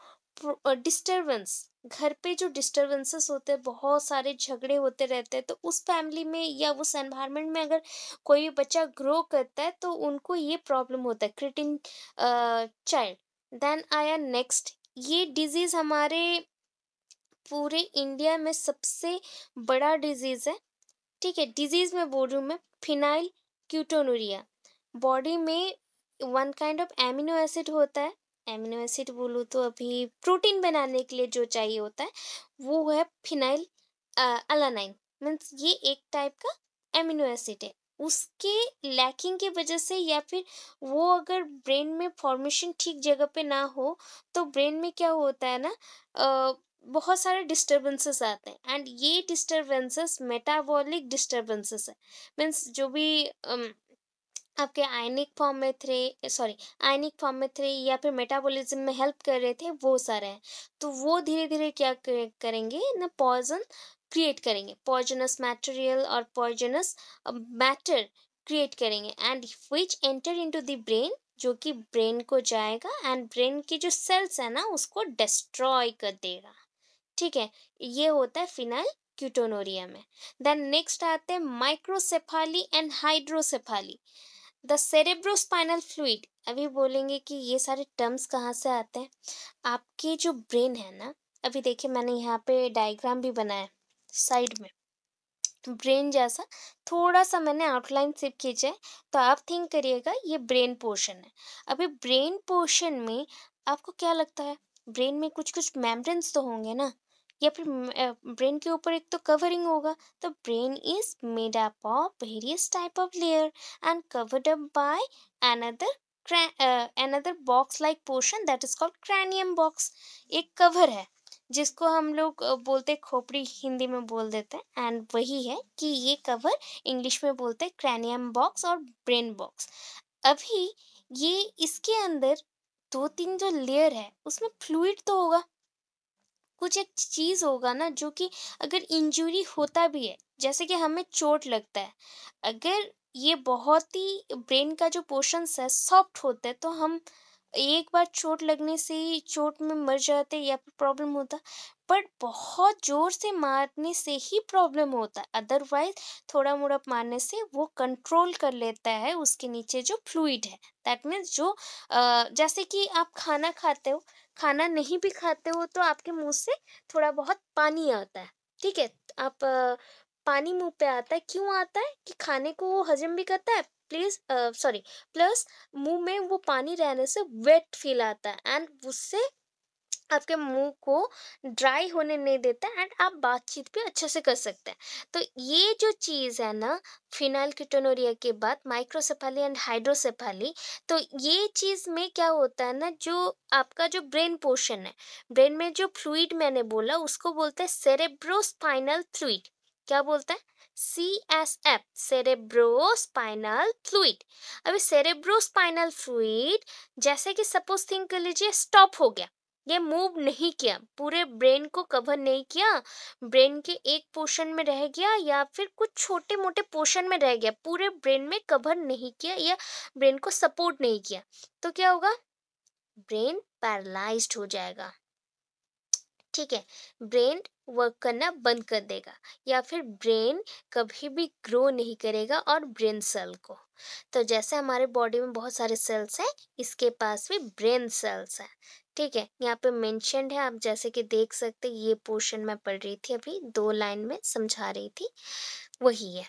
डिस्टरबेंस घर पे जो डिस्टरबेंसेस होते हैं बहुत सारे झगड़े होते रहते हैं तो उस फैमिली में या उस एनवायरनमेंट में अगर कोई बच्चा ग्रो करता है तो उनको ये प्रॉब्लम होता है क्रिटिन चाइल्ड देन आया नेक्स्ट ये डिजीज़ हमारे पूरे इंडिया में सबसे बड़ा डिजीज़ है ठीक है डिजीज़ में बोल रही हूँ मैं फिनाइल क्यूटोनूरिया बॉडी में one kind of amino acid होता है एमिनो एसिड बोलूँ तो अभी प्रोटीन बनाने के लिए जो चाहिए होता है वो है फिनाइल अलानाइन मीन्स ये एक टाइप का एमिनो एसिड है उसके लैकिंग की वजह से या फिर वो अगर ब्रेन में फॉर्मेशन ठीक जगह पे ना हो तो ब्रेन में क्या होता है ना बहुत सारे डिस्टर्बेंसेस आते हैं एंड ये डिस्टर्बेंसेस मेटाबॉलिक डिस्टर्बेंसेस है मीन्स जो भी आ, आपके आयनिक फॉर्म में थे सॉरी आयनिक फॉर्म में थे या फिर मेटाबॉलिज्म में हेल्प कर रहे थे वो सारे हैं तो वो धीरे धीरे क्या करेंगे ना पॉइजन क्रिएट करेंगे पॉइजनस मटेरियल और पॉइजनस मैटर क्रिएट करेंगे and which enter into the brain जो कि ब्रेन को जाएगा एंड ब्रेन के जो सेल्स है ना उसको डिस्ट्रॉय कर देगा ठीक है ये होता है फिनाइल क्यूटोनोरिया में देन नेक्स्ट आते हैं microcephaly and hydrocephaly the cerebrospinal fluid अभी बोलेंगे कि ये सारे टर्म्स कहाँ से आते हैं आपके जो ब्रेन है ना अभी देखिए मैंने यहाँ पे डायग्राम भी बनाया साइड में ब्रेन जैसा थोड़ा सा मैंने आउटलाइन सिप खींचा है तो आप थिंक करिएगा ये ब्रेन पोर्शन है अभी ब्रेन पोर्शन में आपको क्या लगता है ब्रेन में कुछ कुछ मेम्ब्रेन्स तो होंगे ना या फिर ब्रेन के ऊपर एक तो कवरिंग होगा तो brain is made up of various type of layer and covered up by another another box like portion that is called cranium box एक कवर है जिसको हम लोग बोलते खोपड़ी हिंदी में बोल देते हैं एंड वही है कि ये कवर इंग्लिश में बोलते हैं क्रैनियम बॉक्स और ब्रेन बॉक्स अभी ये इसके अंदर दो तीन जो लेयर है उसमें फ्लूड तो होगा कुछ एक चीज़ होगा ना जो कि अगर इंजरी होता भी है जैसे कि हमें चोट लगता है अगर ये बहुत ही ब्रेन का जो पोर्शंस है सॉफ्ट होता है तो हम एक बार चोट लगने से ही चोट में मर जाते या फिर प्रॉब्लम होता बट बहुत ज़ोर से मारने से ही प्रॉब्लम होता है अदरवाइज थोड़ा मोड़ा मारने से वो कंट्रोल कर लेता है उसके नीचे जो फ्लूड है दैट मीन्स जो जैसे कि आप खाना खाते हो खाना नहीं भी खाते हो तो आपके मुंह से थोड़ा बहुत पानी आता है ठीक है आप पानी मुंह पे आता है क्यों आता है कि खाने को वो हजम भी करता है प्लीज सॉरी प्लस मुंह में वो पानी रहने से वेट फील आता है एंड उससे आपके मुंह को ड्राई होने नहीं देता एंड आप बातचीत भी अच्छे से कर सकते हैं तो ये जो चीज़ है ना फिनाइल किटोनोरिया के बाद माइक्रोसेफाली एंड हाइड्रोसेफाली तो ये चीज़ में क्या होता है ना जो आपका जो ब्रेन पोर्शन है ब्रेन में जो फ्लूड मैंने बोला उसको बोलते हैं सेरेब्रोस्पाइनल फ्लूइड क्या बोलते हैं CSF सेरेब्रोस्पाइनल फ्लूड अभी सेरेब्रोस्पाइनल फ्लूड जैसे कि सपोज थिंक कर लीजिए स्टॉप हो गया ये मूव नहीं किया पूरे ब्रेन को कवर नहीं किया ब्रेन के एक पोर्शन में रह गया या फिर कुछ छोटे मोटे पोर्शन में रह गया पूरे ब्रेन में कवर नहीं किया या ब्रेन को सपोर्ट नहीं किया तो क्या होगा ब्रेन पैरलाइज्ड हो जाएगा ठीक है ब्रेन वर्क करना बंद कर देगा या फिर ब्रेन कभी भी ग्रो नहीं करेगा और ब्रेन सेल को तो जैसे हमारे बॉडी में बहुत सारे सेल्स हैं इसके पास भी ब्रेन सेल्स हैं ठीक है यहाँ पे मैंशन है आप जैसे कि देख सकते ये पोर्शन मैं पढ़ रही थी अभी दो लाइन में समझा रही थी वही है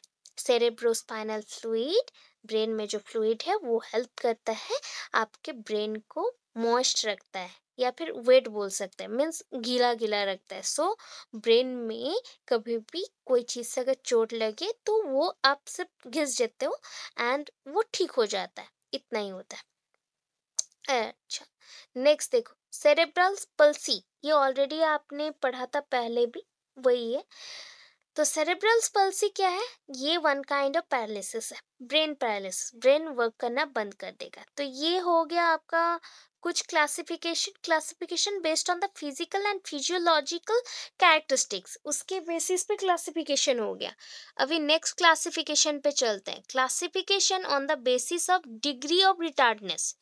सेरेब्रोस्पाइनल फ्लूड ब्रेन में जो फ्लूड है वो हेल्प करता है आपके ब्रेन को मॉइस्ट रखता है या फिर वेट बोल सकते हैं मीन्स गीला गीला रखता है सो ब्रेन में कभी भी कोई चीज़ से अगर चोट लगे तो वो आप सिर्फ घिस जाते हो एंड वो ठीक हो जाता है इतना ही होता है अच्छा नेक्स्ट देखो सेरेब्रल पल्सी ये ऑलरेडी आपने पढ़ा था पहले भी वही है तो सेरेब्रल पल्सी क्या है ये वन काइंड ऑफ पैरालिसिस है ब्रेन पैरालिसिस ब्रेन वर्क करना बंद कर देगा तो ये हो गया आपका कुछ classification classification based on the physical and physiological characteristics उसके बेसिस पे क्लासिफिकेशन हो गया अभी नेक्स्ट क्लासिफिकेशन पे चलते हैं classification on the basis of degree of retardness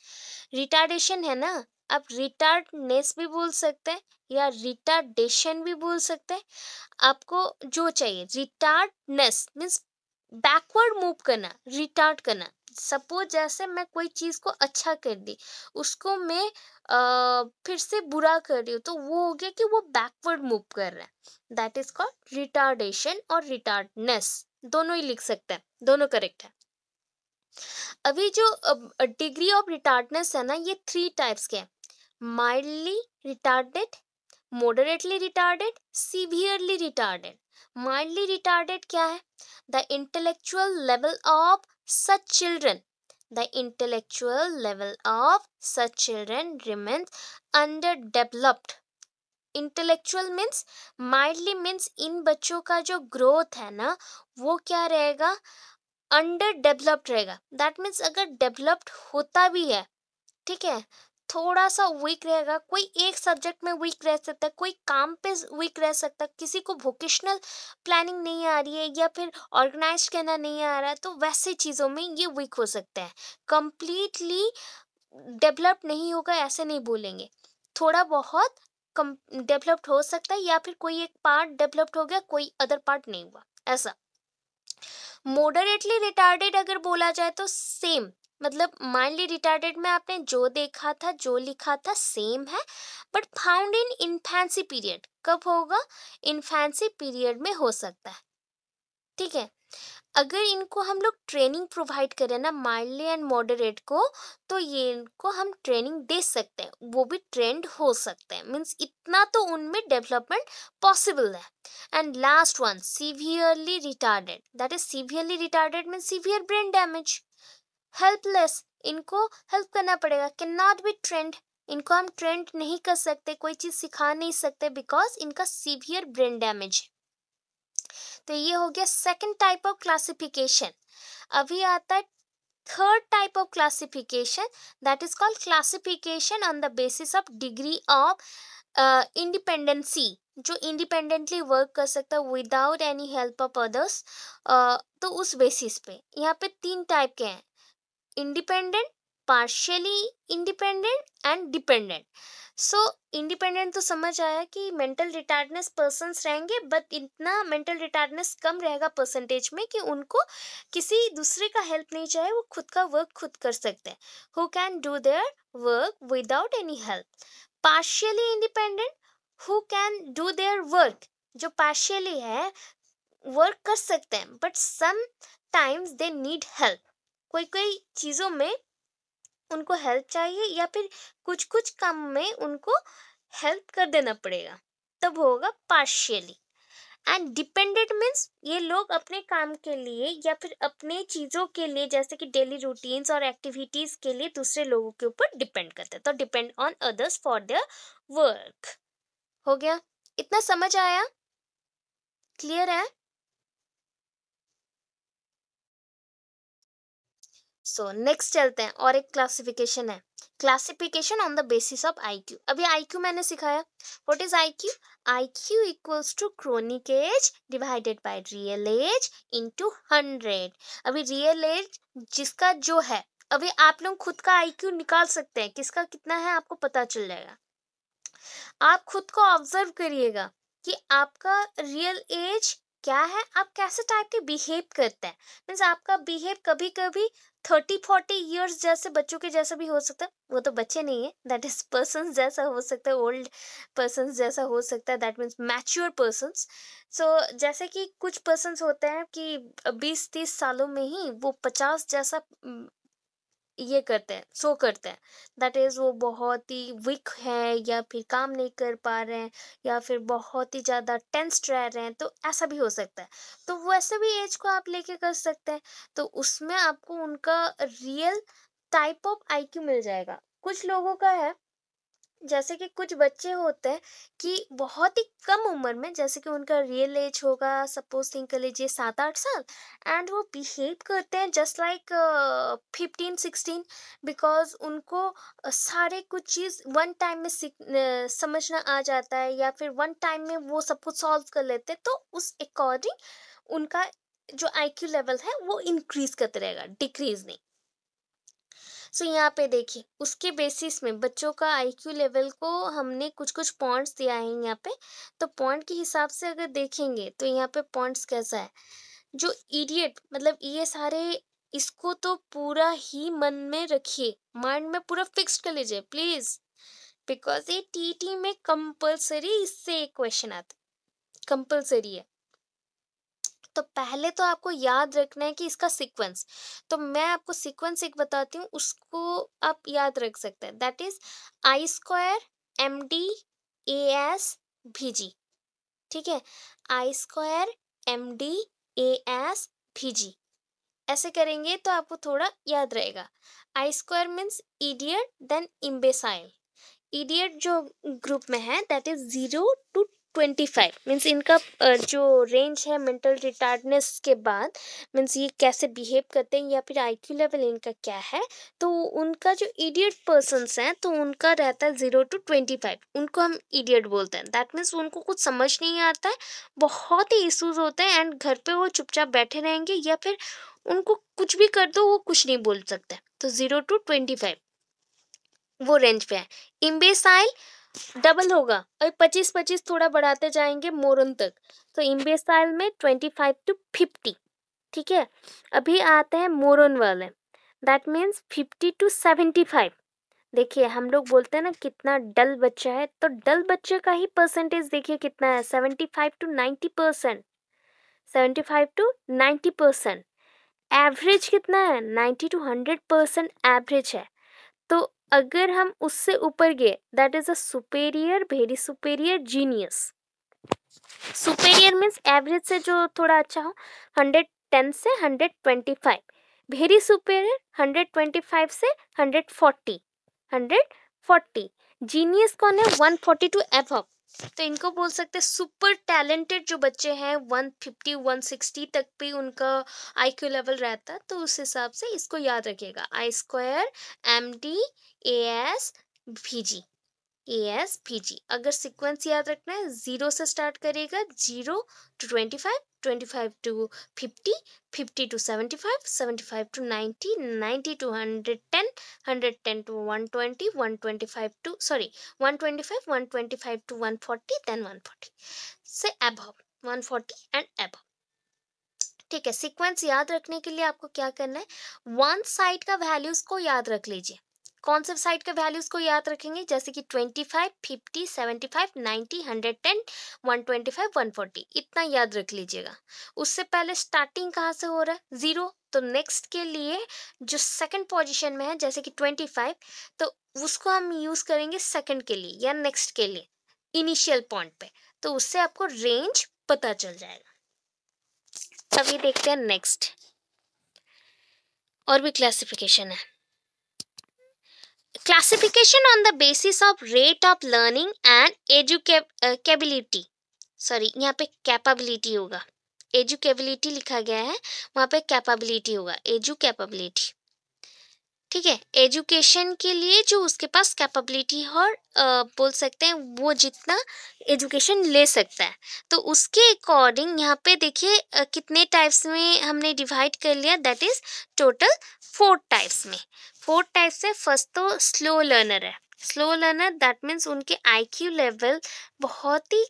retardation है ना आप रिटार्डनेस भी बोल सकते हैं या रिटार्डेशन भी बोल सकते हैं आपको जो चाहिए रिटार्डनेस मीन्स बैकवर्ड मूव करना रिटार्ड करना सपोज जैसे मैं कोई चीज़ को अच्छा कर दी उसको मैं आ, फिर से बुरा कर रही हूँ तो वो हो गया कि वो बैकवर्ड मूव कर रहा है दैट इज कॉल्ड रिटार्डेशन और रिटार्डनेस दोनों ही लिख सकते हैं दोनों करेक्ट है अभी जो डिग्री ऑफ रिटार्डनेस है ना ये थ्री टाइप्स के हैं mildly retarded moderately retarded severely retarded mildly retarded क्या है the intellectual level of such children. The intellectual level of such children remains underdeveloped. Intellectual means mildly means इन बच्चों का जो ग्रोथ है ना वो क्या रहेगा अंडर डेवलप्ड रहेगा दैट मीन्स अगर डेवलप्ड होता भी है ठीक है थोड़ा सा वीक रहेगा कोई एक सब्जेक्ट में वीक रह सकता है कोई काम पे वीक रह सकता है किसी को वोकेशनल प्लानिंग नहीं आ रही है या फिर ऑर्गेनाइज करना नहीं आ रहा है तो वैसे चीज़ों में ये वीक हो सकता है कम्प्लीटली डेवलप नहीं होगा ऐसे नहीं बोलेंगे थोड़ा बहुत कम डेवलप्ड हो सकता है या फिर कोई एक पार्ट डेवलप्ड हो गया कोई अदर पार्ट नहीं हुआ ऐसा मोडरेटली रिटार्डेड अगर बोला जाए तो सेम मतलब ली रिटार्डेड में आपने जो देखा था जो लिखा था सेम है but found in infancy period कब होगा इन्फेंसी पीरियड में हो सकता है ठीक है अगर इनको हम लोग ट्रेनिंग प्रोवाइड करें ना माइल्डली एंड मॉडरेट को तो ये इनको हम ट्रेनिंग दे सकते हैं वो भी ट्रेंड हो सकते हैं मीन्स इतना तो उनमें डेवलपमेंट पॉसिबल है and last one severely retarded that is severely retarded means severe brain damage helpless इनको हेल्प करना पड़ेगा कैन नॉट बी ट्रेंड इनको हम ट्रेंड नहीं कर सकते कोई चीज़ सिखा नहीं सकते बिकॉज इनका सीवियर ब्रेन डैमेज है तो ये हो गया सेकंड टाइप ऑफ क्लासिफिकेशन अभी आता है third type of classification that is called classification on the basis of degree of independency जो इंडिपेंडेंटली वर्क कर सकता है without any help of others तो उस बेसिस पे यहाँ पे तीन टाइप के हैं independent partially independent and dependent so independent तो समझ आया कि मेंटल रिटायर्डनेस पर्सनस रहेंगे बट इतना मेंटल रिटायर्डनेस कम रहेगा परसेंटेज में कि उनको किसी दूसरे का हेल्प नहीं चाहिए वो खुद का वर्क खुद कर सकते हैं who can do their work without any help partially independent who can do their work जो पार्शियली है वर्क कर सकते हैं but sometimes they need help कोई कोई चीज़ों में उनको हेल्प चाहिए या फिर कुछ कुछ काम में उनको हेल्प कर देना पड़ेगा तब होगा पार्शियली एंड डिपेंडेंट मीन्स ये लोग अपने काम के लिए या फिर अपने चीज़ों के लिए जैसे कि डेली रूटीन्स और एक्टिविटीज़ के लिए दूसरे लोगों के ऊपर डिपेंड करते हैं तो depend on others for their work हो गया इतना समझ आया क्लियर है सो so, नेक्स्ट चलते हैं और एक क्लासिफिकेशन है classification on the basis of I Q अभी आई क्यू मैंने सिखाया what is I Q I Q equals to chronic age divided by real age into hundred अभी रियल एज जिसका जो है अभी आप लोग खुद का आई क्यू निकाल सकते हैं किसका कितना है आपको पता चल जाएगा आप खुद को ऑब्जर्व करिएगा कि आपका रियल एज क्या है आप कैसे टाइप के बिहेव करते हैं मीन्स आपका बिहेव कभी कभी थर्टी फोर्टी ईयर्स जैसे बच्चों के जैसा भी हो सकता है वो तो बच्चे नहीं है दैट इज पर्सन जैसा हो सकता है ओल्ड पर्सन जैसा हो सकता है that means mature person so जैसे कि कुछ पर्सन होते हैं कि बीस तीस सालों में ही वो पचास जैसा ये करते हैं शो करते हैं दैट इज़ वो बहुत ही वीक हैं या फिर काम नहीं कर पा रहे हैं या फिर बहुत ही ज़्यादा टेंस्ड रह रहे हैं तो ऐसा भी हो सकता है तो वैसे भी एज को आप लेके कर सकते हैं तो उसमें आपको उनका रियल टाइप ऑफ आईक्यू मिल जाएगा कुछ लोगों का है जैसे कि कुछ बच्चे होते हैं कि बहुत ही कम उम्र में जैसे कि उनका रियल एज होगा सपोज थिंक कर लीजिए सात आठ साल एंड वो बिहेव करते हैं just like fifteen sixteen because उनको सारे कुछ चीज़ वन टाइम में सीख समझना आ जाता है या फिर वन टाइम में वो सब कुछ सॉल्व कर लेते हैं तो उस अकॉर्डिंग उनका जो आईक्यू लेवल है वो इंक्रीज करते रहेगा डिक्रीज नहीं सो यहाँ पे देखिए उसके बेसिस में बच्चों का आईक्यू लेवल को हमने कुछ कुछ पॉइंट्स दिया है यहाँ पे तो पॉइंट के हिसाब से अगर देखेंगे तो यहाँ पे पॉइंट्स कैसा है जो इडियट मतलब ये सारे इसको तो पूरा ही मन में रखिए माइंड में पूरा फिक्स कर लीजिए प्लीज़ बिकॉज ये टी में कंपल्सरी इससे एक क्वेश्चन आता है है तो पहले तो आपको याद रखना है कि इसका सीक्वेंस तो मैं आपको सीक्वेंस एक बताती हूँ उसको आप याद रख सकते हैं that is I square M D A S G ठीक है I square M D A S भी जी ऐसे करेंगे तो आपको थोड़ा याद रहेगा I square means idiot then imbecile idiot जो ग्रुप में है that is zero to twenty five means इनका जो रेंज है मेंटल रिटार्डनेस के बाद मीन्स ये कैसे बिहेव करते हैं या फिर आईक्यू लेवल इनका क्या है तो उनका जो इडियट पर्सनस हैं तो उनका रहता है ज़ीरो टू ट्वेंटी फाइव उनको हम इडियट बोलते हैं दैट मीन्स उनको कुछ समझ नहीं आता है बहुत ही इशूज़ होते हैं एंड घर पर वो चुपचाप बैठे रहेंगे या फिर उनको कुछ भी कर दो वो कुछ नहीं बोल सकते तो ज़ीरो टू ट्वेंटी फाइव वो रेंज पे है इम्बेसाइल डबल होगा और पच्चीस पच्चीस थोड़ा बढ़ाते जाएंगे मोरन तक तो इम्बेसाइल में ट्वेंटी फाइव टू फिफ्टी ठीक है अभी आते हैं मोरन वाले that means fifty to seventy five देखिए हम लोग बोलते हैं ना कितना डल बच्चा है तो डल बच्चे का ही परसेंटेज देखिए कितना है seventy five to ninety percent seventy five to ninety percent average कितना है ninety to hundred percent average है तो अगर हम उससे ऊपर गए that is a superior very superior genius superior means average से जो थोड़ा अच्छा हो हंड्रेड टेन से hundred twenty five very superior hundred twenty five से hundred forty hundred forty genius कौन है वन फोर्टी टू एव तो इनको बोल सकते हैं सुपर टैलेंटेड जो बच्चे हैं वन फिफ्टी वन सिक्सटी तक भी उनका आईक्यू लेवल रहता है तो उस हिसाब से इसको याद रखिएगा I square M D A S भी जी ए एस भी जी अगर सिक्वेंस याद रखना है ज़ीरो से स्टार्ट करेगा zero to twenty five 25 to 50 50 to 75 75 to 90 90 to 110 110 to 120 125 to sorry 125 125 to 140 then 140 above 140 and above ठीक है सीक्वेंस याद रखने के लिए आपको क्या करना है वन साइड का वैल्यूज को याद रख लीजिए कौन से साइड के वैल्यूज को याद रखेंगे जैसे कि 25, 50, 75, 90, 110, 125, 140 इतना याद रख लीजिएगा उससे पहले स्टार्टिंग कहाँ से हो रहा है जीरो तो नेक्स्ट के लिए जो सेकंड पोजीशन में है जैसे कि 25 तो उसको हम यूज़ करेंगे सेकंड के लिए या नेक्स्ट के लिए इनिशियल पॉइंट पे तो उससे आपको रेंज पता चल जाएगा अभी देखते हैं नेक्स्ट और भी क्लासिफिकेशन है classification on the basis of rate of learning and educability uh, sorry यहाँ पे कैपेबिलिटी होगा एजुकेबिलिटी लिखा गया है वहाँ पे कैपेबिलिटी होगा एजु कैपेबिलिटी ठीक है एजुकेशन के लिए जो उसके पास कैपेबिलिटी और बोल सकते हैं वो जितना एजुकेशन ले सकता है तो उसके अकॉर्डिंग यहाँ पे देखिए कितने टाइप्स में हमने डिवाइड कर लिया that is total four types में फोर्थ टाइप से फर्स्ट तो स्लो लर्नर है स्लो लर्नर दैट मीन्स उनके आईक्यू लेवल बहुत ही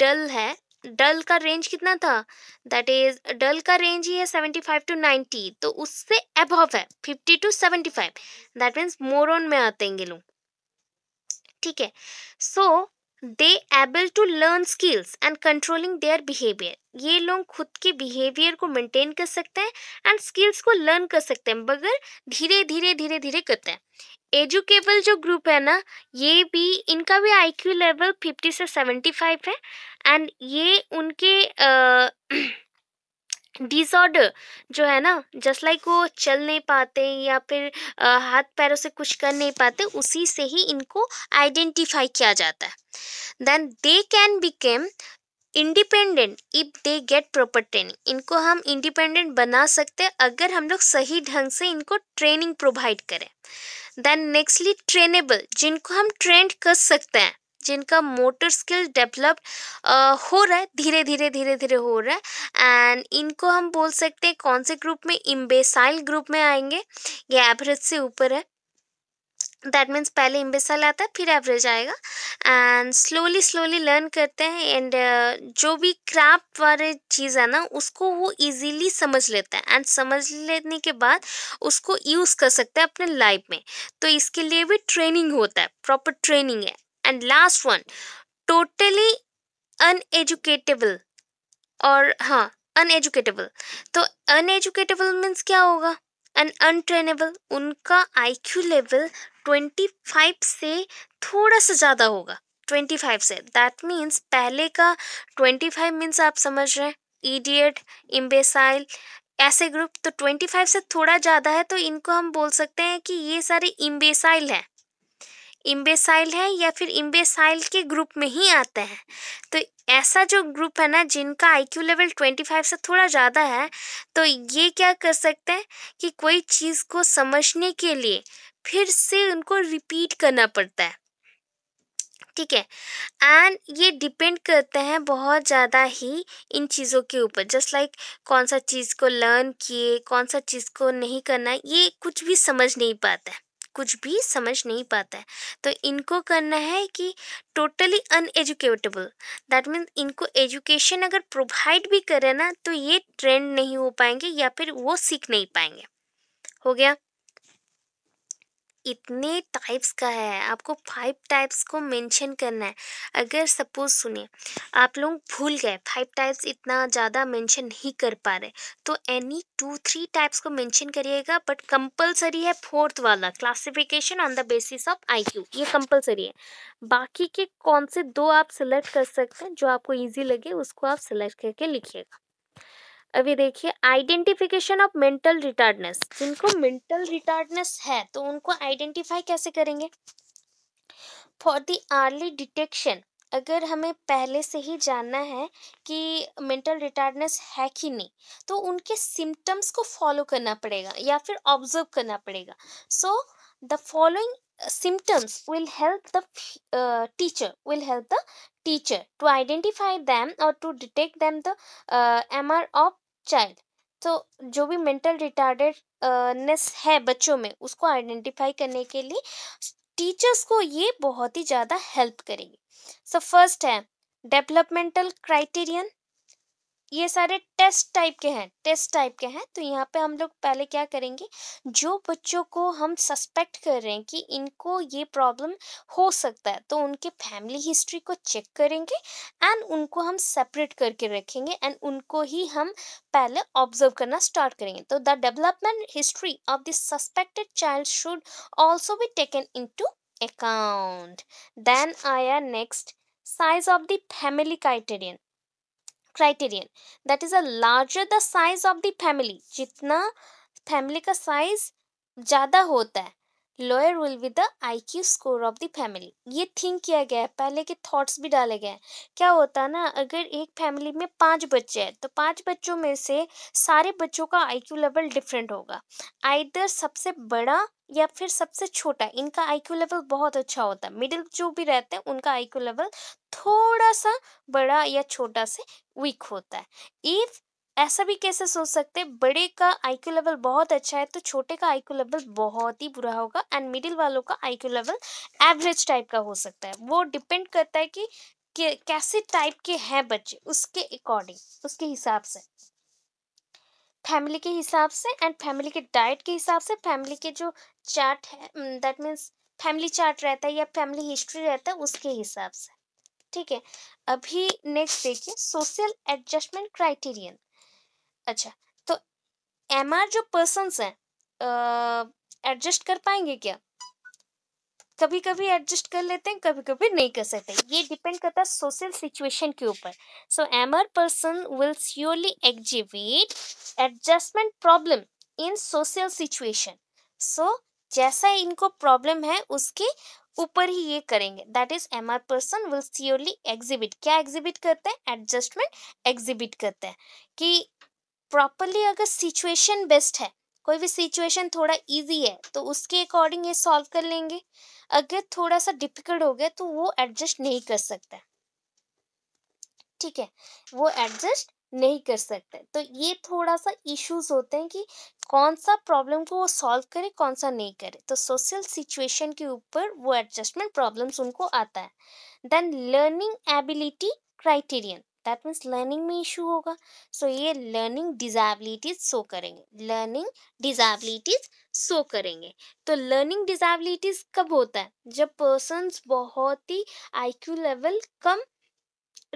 डल है डल का रेंज कितना था दैट इज डल का रेंज ही है सेवेंटी फाइव टू नाइन्टी तो उससे अबव है fifty to seventy five that means moron में आते हैं लोग ठीक है so they able to learn skills and controlling their behaviour ये लोग खुद के बिहेवियर को मेंटेन कर सकते हैं एंड स्किल्स को लर्न कर सकते हैं मगर धीरे धीरे धीरे धीरे करते हैं एजुकेबल जो ग्रुप है ना ये भी इनका भी आईक्यू लेवल फिफ्टी से सेवेंटी फाइव है एंड ये उनके आ, डिसऑर्डर जो है ना जस्ट लाइक वो चल नहीं पाते या फिर हाथ पैरों से कुछ कर नहीं पाते उसी से ही इनको आइडेंटिफाई किया जाता है then they can become independent if they get proper training इनको हम इंडिपेंडेंट बना सकते हैं अगर हम लोग सही ढंग से इनको ट्रेनिंग प्रोवाइड करें देन नेक्स्टली ट्रेनेबल जिनको हम ट्रेंड कर सकते हैं जिनका मोटर स्किल डेवलप हो रहा है धीरे धीरे धीरे धीरे हो रहा है एंड इनको हम बोल सकते हैं कौन से ग्रुप में इम्बेसाइल ग्रुप में आएंगे ये एवरेज से ऊपर है दैट मीन्स पहले इम्बेसाइल आता है फिर एवरेज आएगा एंड स्लोली स्लोली लर्न करते हैं एंड uh, जो भी क्राफ्ट वाले चीज़ है ना उसको वो इजीली समझ लेता है एंड समझ लेने के बाद उसको यूज़ कर सकते हैं अपने लाइफ में तो इसके लिए भी ट्रेनिंग होता है प्रॉपर ट्रेनिंग है and last one totally uneducatable और हाँ अनएजुकेटेबल तो अनएजुकेटेबल मीन्स क्या होगा एंड अनट्रेनेबल उनका आईक्यू लेवल ट्वेंटी फाइव से थोड़ा सा ज़्यादा होगा ट्वेंटी फाइव से दैट मीन्स पहले का ट्वेंटी फाइव मीन्स आप समझ रहे हैं ईडियट इम्बेसाइल ऐसे ग्रुप तो ट्वेंटी फाइव से थोड़ा ज़्यादा है तो इनको हम बोल सकते हैं कि ये सारे इम्बेसाइल हैं इम्बेसाइल है या फिर इम्बेसाइल के ग्रुप में ही आते हैं तो ऐसा जो ग्रुप है ना जिनका आईक्यू लेवल ट्वेंटी फाइव से थोड़ा ज़्यादा है तो ये क्या कर सकते हैं कि कोई चीज़ को समझने के लिए फिर से उनको रिपीट करना पड़ता है ठीक है एंड ये डिपेंड करते हैं बहुत ज़्यादा ही इन चीज़ों के ऊपर जस्ट लाइक कौन सा चीज़ को लर्न किए कौन सा चीज़ को नहीं करना ये कुछ भी समझ नहीं पाता है कुछ भी समझ नहीं पाता है तो इनको करना है कि टोटली अनएजुकेटेबल दैट मीन इनको एजुकेशन अगर प्रोवाइड भी करें ना तो ये ट्रेंड नहीं हो पाएंगे या फिर वो सीख नहीं पाएंगे हो गया इतने टाइप्स का है आपको फाइव टाइप्स को मेंशन करना है अगर सपोज सुनिए आप लोग भूल गए फाइव टाइप्स इतना ज़्यादा मेंशन नहीं कर पा रहे तो एनी टू थ्री टाइप्स को मेंशन करिएगा बट कंपलसरी है फोर्थ वाला classification on the basis of IQ ये कंपलसरी है बाकी के कौन से दो आप सिलेक्ट कर सकते हैं जो आपको ईजी लगे उसको आप सिलेक्ट करके लिखिएगा अभी देखिए आइडेंटिफिकेशन ऑफ मेंटल रिटार्डनेस जिनको मेंटल रिटार्डनेस है तो उनको आइडेंटिफाई कैसे करेंगे फॉर दी आर्ली डिटेक्शन अगर हमें पहले से ही जानना है कि मेंटल रिटार्डनेस है कि नहीं तो उनके सिम्टम्स को फॉलो करना पड़ेगा या फिर ऑब्जर्व करना पड़ेगा so the following symptoms will help the teacher will help the teacher to identify them और to detect them the M R of child तो जो भी मेंटल रिटार्डेडनेस है बच्चों में उसको आइडेंटिफाई करने के लिए टीचर्स को ये बहुत ही ज़्यादा हेल्प करेगी सो फर्स्ट है डेवलपमेंटल क्राइटेरियन ये सारे टेस्ट टाइप के हैं टेस्ट टाइप के हैं तो यहाँ पे हम लोग पहले क्या करेंगे जो बच्चों को हम सस्पेक्ट कर रहे हैं कि इनको ये प्रॉब्लम हो सकता है तो उनके फैमिली हिस्ट्री को चेक करेंगे एंड उनको हम सेपरेट करके रखेंगे एंड उनको ही हम पहले ऑब्जर्व करना स्टार्ट करेंगे तो the development history of the suspected child should also be taken into account then आया next size of the family criterion criterion that is a larger the size of the family जितना फैमिली का साइज ज़्यादा होता है lower will be the I Q score of the family ये थिंक किया गया है पहले के थॉट्स भी डाले गए हैं क्या होता है ना अगर एक फैमिली में पांच बच्चे हैं तो पांच बच्चों में से सारे बच्चों का आई क्यू लेवल डिफरेंट होगा आइदर सबसे बड़ा या फिर सबसे छोटा इनका आई क्यू लेवल बहुत अच्छा होता है मिडिल जो भी रहते हैं उनका आई क्यू लेवल थोड़ा सा बड़ा या छोटा से वीक होता है इफ़ ऐसा भी कैसे सोच सकते बड़े का आईक्यू लेवल बहुत अच्छा है तो छोटे का आईक्यू लेवल बहुत ही बुरा होगा एंड मिडिल वालों का आईक्यू लेवल एवरेज टाइप का हो सकता है वो डिपेंड करता है कि कैसे टाइप के हैं बच्चे उसके अकॉर्डिंग उसके हिसाब से फैमिली के हिसाब से एंड फैमिली के डाइट के हिसाब से फैमिली के जो चार्ट है दैट मीन्स फैमिली चार्ट रहता है या फैमिली हिस्ट्री रहता है उसके हिसाब से ठीक है अभी नेक्स्ट देखिए सोशल एडजस्टमेंट क्राइटेरियन अच्छा तो एम आर जो पर्सन हैं एडजस्ट कर पाएंगे क्या कभी कभी एडजस्ट कर लेते हैं कभी कभी नहीं कर सकते ये डिपेंड करता है सोशल सिचुएशन के ऊपर so M R person will surely exhibit adjustment problem in social situation so जैसा इनको प्रॉब्लम है उसके ऊपर ही ये करेंगे that is M R person will surely exhibit क्या एग्जिबिट करते हैं एडजस्टमेंट एग्जिबिट करते हैं कि प्रॉपरली अगर सिचुएशन बेस्ट है कोई भी सिचुएशन थोड़ा इजी है तो उसके अकॉर्डिंग ये सॉल्व कर लेंगे अगर थोड़ा सा डिफिकल्ट हो गया तो वो एडजस्ट नहीं कर सकता ठीक है वो एडजस्ट नहीं कर सकते तो ये थोड़ा सा इश्यूज होते हैं कि कौन सा प्रॉब्लम को वो सॉल्व करे कौन सा नहीं करे तो सोशल सिचुएशन के ऊपर वो एडजस्टमेंट प्रॉब्लम्स उनको आता है then learning ability criterion that means learning में इशू होगा सो so, ये लर्निंग डिजाबिलिटीज शो करेंगे लर्निंग डिजाबिलिटीज शो करेंगे तो लर्निंग डिजाबिलिटीज कब होता है जब पर्सन बहुत ही आईक्यू लेवल कम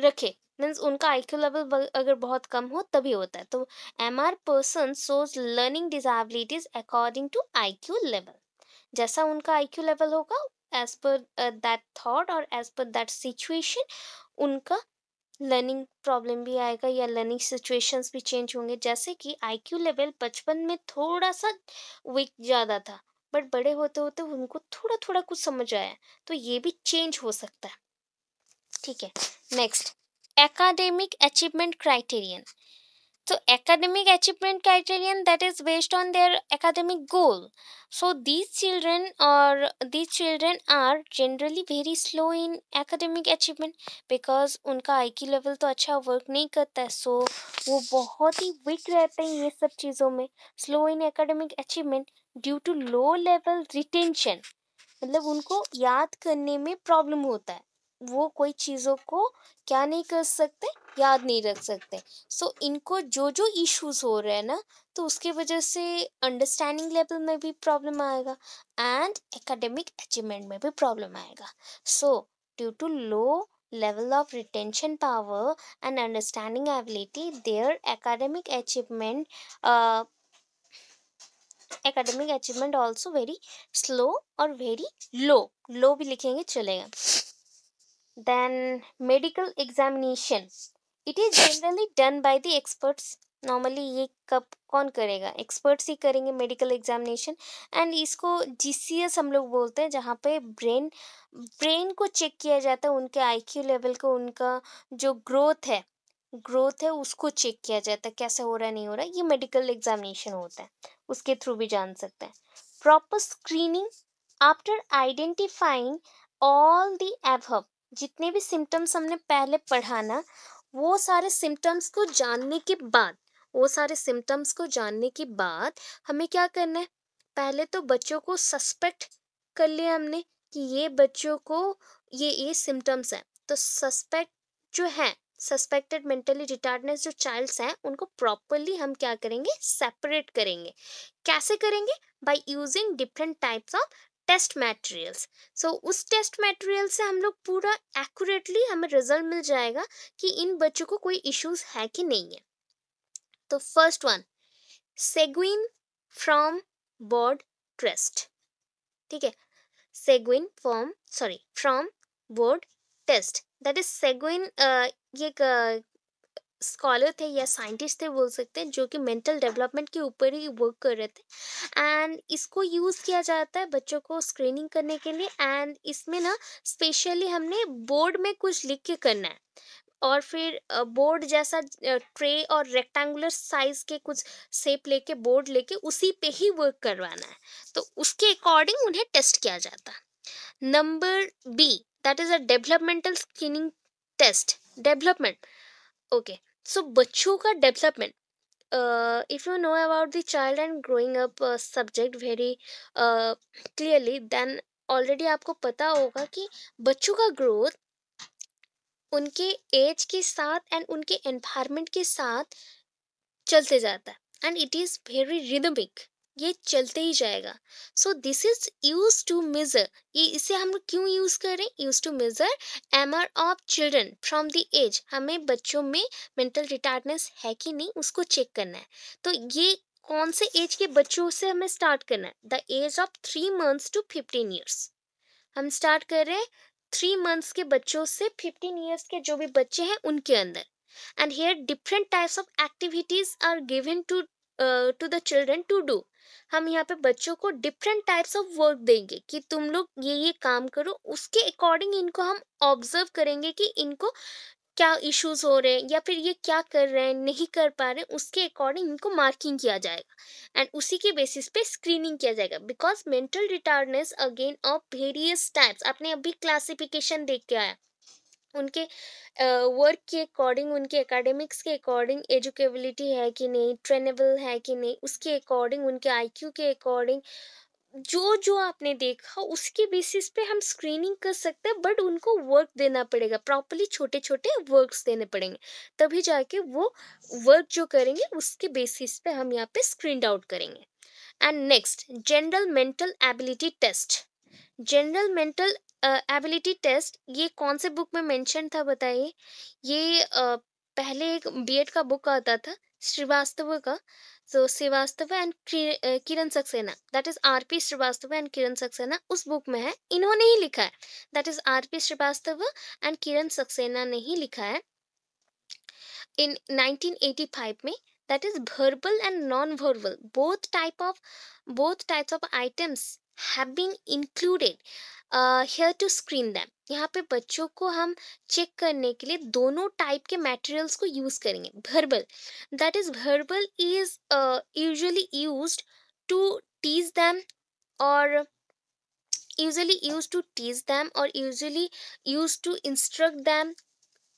रखे मीन्स उनका आईक्यू लेवल अगर बहुत कम हो तभी होता है तो M R person shows learning disabilities according to IQ level जैसा उनका आईक्यू लेवल होगा एज पर दैट थॉट और एज पर दैट सिचुएशन उनका लर्निंग प्रॉब्लम भी आएगा या लर्निंग सिचुएशंस भी चेंज होंगे जैसे कि आईक्यू लेवल बचपन में थोड़ा सा वीक ज़्यादा था बट बड़े होते होते उनको थोड़ा थोड़ा कुछ समझ आया तो ये भी चेंज हो सकता है ठीक है next academic achievement criterion So, academic achievement criterion that is based on their academic goal. So, these children or these children are generally very slow in academic achievement because उनका IQ level लेवल तो अच्छा वर्क नहीं करता है so, वो बहुत ही weak रहते हैं ये सब चीज़ों में slow in academic achievement due to low level retention मतलब उनको याद करने में problem होता है वो कोई चीज़ों को क्या नहीं कर सकते याद नहीं रख सकते सो so, इनको जो जो इश्यूज हो रहे हैं ना तो उसके वजह से अंडरस्टैंडिंग लेवल में भी प्रॉब्लम आएगा एंड एकेडमिक अचीवमेंट में भी प्रॉब्लम आएगा so due to low level of retention power and understanding ability their academic achievement academic achievement also very slow और वेरी लो लो भी लिखेंगे चलेगा Then medical examination. It is generally done by the experts. Normally ये कब कौन करेगा एक्सपर्ट्स ही करेंगे मेडिकल एग्जामिनेशन एंड इसको सी एस हम लोग बोलते हैं जहाँ पे ब्रेन ब्रेन को चेक किया जाता है उनके आई क्यू लेवल को उनका जो ग्रोथ है ग्रोथ है उसको चेक किया जाता है कैसे हो रहा है नहीं हो रहा है ये मेडिकल एग्जामिनेशन होता है उसके थ्रू भी जान सकते हैं proper screening after identifying all the एवहब जितने भी सिम्टम्स हमने पहले पढ़ा ना वो सारे सिम्टम्स को जानने के बाद वो सारे सिम्टम्स को जानने के बाद हमें क्या करना है पहले तो बच्चों को सस्पेक्ट कर लिया हमने कि ये बच्चों को ये ये सिम्टम्स हैं तो सस्पेक्ट जो है सस्पेक्टेड मेंटली रिटार्डनेस जो चाइल्ड्स हैं उनको प्रॉपरली हम क्या करेंगे सेपरेट करेंगे कैसे करेंगे by using different types of test materials so उस टेस्ट मटेरियल से हम लोग पूरा एक्यूरेटली हमें रिजल्ट मिल जाएगा कि इन बच्चों को कोई इश्यूज है कि नहीं है तो first one Seguin form board test ठीक है Seguin form sorry form board test that is Seguin ये स्कॉलर थे या साइंटिस्ट थे बोल सकते हैं जो कि मेंटल डेवलपमेंट के ऊपर ही वर्क कर रहे थे एंड इसको यूज़ किया जाता है बच्चों को स्क्रीनिंग करने के लिए एंड इसमें ना स्पेशली हमने बोर्ड में कुछ लिख के करना है और फिर बोर्ड जैसा ट्रे और रेक्टेंगुलर साइज के कुछ शेप लेके बोर्ड लेके उसी पे ही वर्क करवाना है तो उसके अकॉर्डिंग उन्हें टेस्ट किया जाता number B that is a developmental screening test development okay so बच्चों का development if you know about the child and growing up subject very clearly then already आपको पता होगा कि बच्चों का ग्रोथ उनके एज के साथ एंड उनके एनवायरमेंट के साथ चलते जाता है and it is very rhythmic ये चलते ही जाएगा so this is use to measure ये इसे हम क्यों यूज करें यूज टू मेजर एमर of children from the age हमें बच्चों में मेंटल रिटार्डनेस है कि नहीं उसको चेक करना है तो ये कौन से एज के बच्चों से हमें स्टार्ट करना है the age of three months to fifteen years हम स्टार्ट कर रहे हैं थ्री मंथ्स के बच्चों से फिफ्टीन ईयर्स के जो भी बच्चे हैं उनके अंदर and here different types of activities are given to to the children to do हम यहाँ पे बच्चों को डिफरेंट टाइप्स ऑफ वर्क देंगे कि तुम लोग ये ये काम करो उसके अकॉर्डिंग इनको हम ऑब्जर्व करेंगे कि इनको क्या इश्यूज हो रहे हैं या फिर ये क्या कर रहे हैं नहीं कर पा रहे उसके अकॉर्डिंग इनको मार्किंग किया जाएगा एंड उसी के बेसिस पे स्क्रीनिंग किया जाएगा because mental retardness again of various types आपने अभी क्लासिफिकेशन देख के आया उनके वर्क के अकॉर्डिंग उनके एकेडमिक्स के अकॉर्डिंग एजुकेबिलिटी है कि नहीं ट्रेनेबल है कि नहीं उसके अकॉर्डिंग उनके आईक्यू के अकॉर्डिंग जो जो आपने देखा उसके बेसिस पे हम स्क्रीनिंग कर सकते हैं बट उनको वर्क देना पड़ेगा प्रॉपरली छोटे छोटे वर्क्स देने पड़ेंगे तभी जाके वो वर्क जो करेंगे उसके बेसिस पे हम यहाँ पे स्क्रीन आउट करेंगे and next general mental ability test general mental ability test ये कौन से बुक में मेंशन था बताइए ये uh, पहले एक बीएड का बुक आता था श्रीवास्तव का so so, Srivastava and Kiran Saxena that is R P Srivastava and Kiran Saxena उस बुक में है इन्होंने ही लिखा है that is R P Srivastava and Kiran Saxena ने ही लिखा है इन 1985 में that is verbal and non verbal both type of both types of items have been included here to screen them यहाँ पे बच्चों को हम चेक करने के लिए दोनों टाइप के मटेरियल्स को यूज़ करेंगे verbal that is verbal is usually use to teach them और usually use to teach them और usually used to instruct them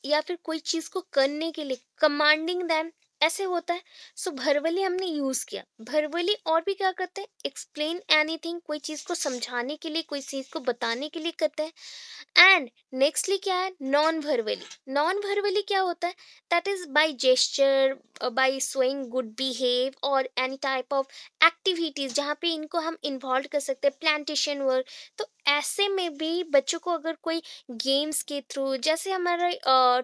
या फिर कोई चीज़ को करने के लिए कमांडिंग दैम ऐसे होता है सो so, भरवली हमने यूज़ किया भरवली और भी क्या करते हैं एक्सप्लेन एनीथिंग कोई चीज़ को समझाने के लिए कोई चीज़ को बताने के लिए करते हैं एंड नेक्स्टली क्या है नॉन भरवली नॉन भरवली क्या होता है that is by gesture by showing good behave और एनी टाइप ऑफ एक्टिविटीज़ जहाँ पे इनको हम इन्वॉल्व कर सकते हैं प्लांटेशन वर्क तो ऐसे में भी बच्चों को अगर कोई गेम्स के थ्रू जैसे हमारे uh,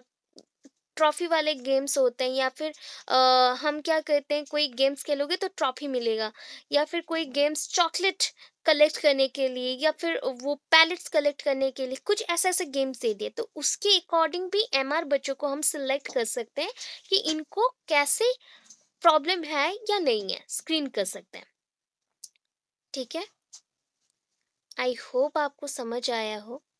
ट्रॉफी वाले गेम्स होते हैं या फिर आ, हम क्या कहते हैं कोई गेम्स खेलोगे तो ट्रॉफी मिलेगा या फिर कोई हम्म। गेम्स चॉकलेट कलेक्ट करने के लिए या फिर वो पैलेट्स कलेक्ट करने के लिए कुछ ऐसे ऐसे गेम्स दे दिए तो उसके अकॉर्डिंग भी एम बच्चों को हम सिलेक्ट कर सकते हैं कि इनको कैसे प्रॉब्लम है या नहीं है स्क्रीन कर सकते हैं ठीक है आई होप आपको समझ आया हो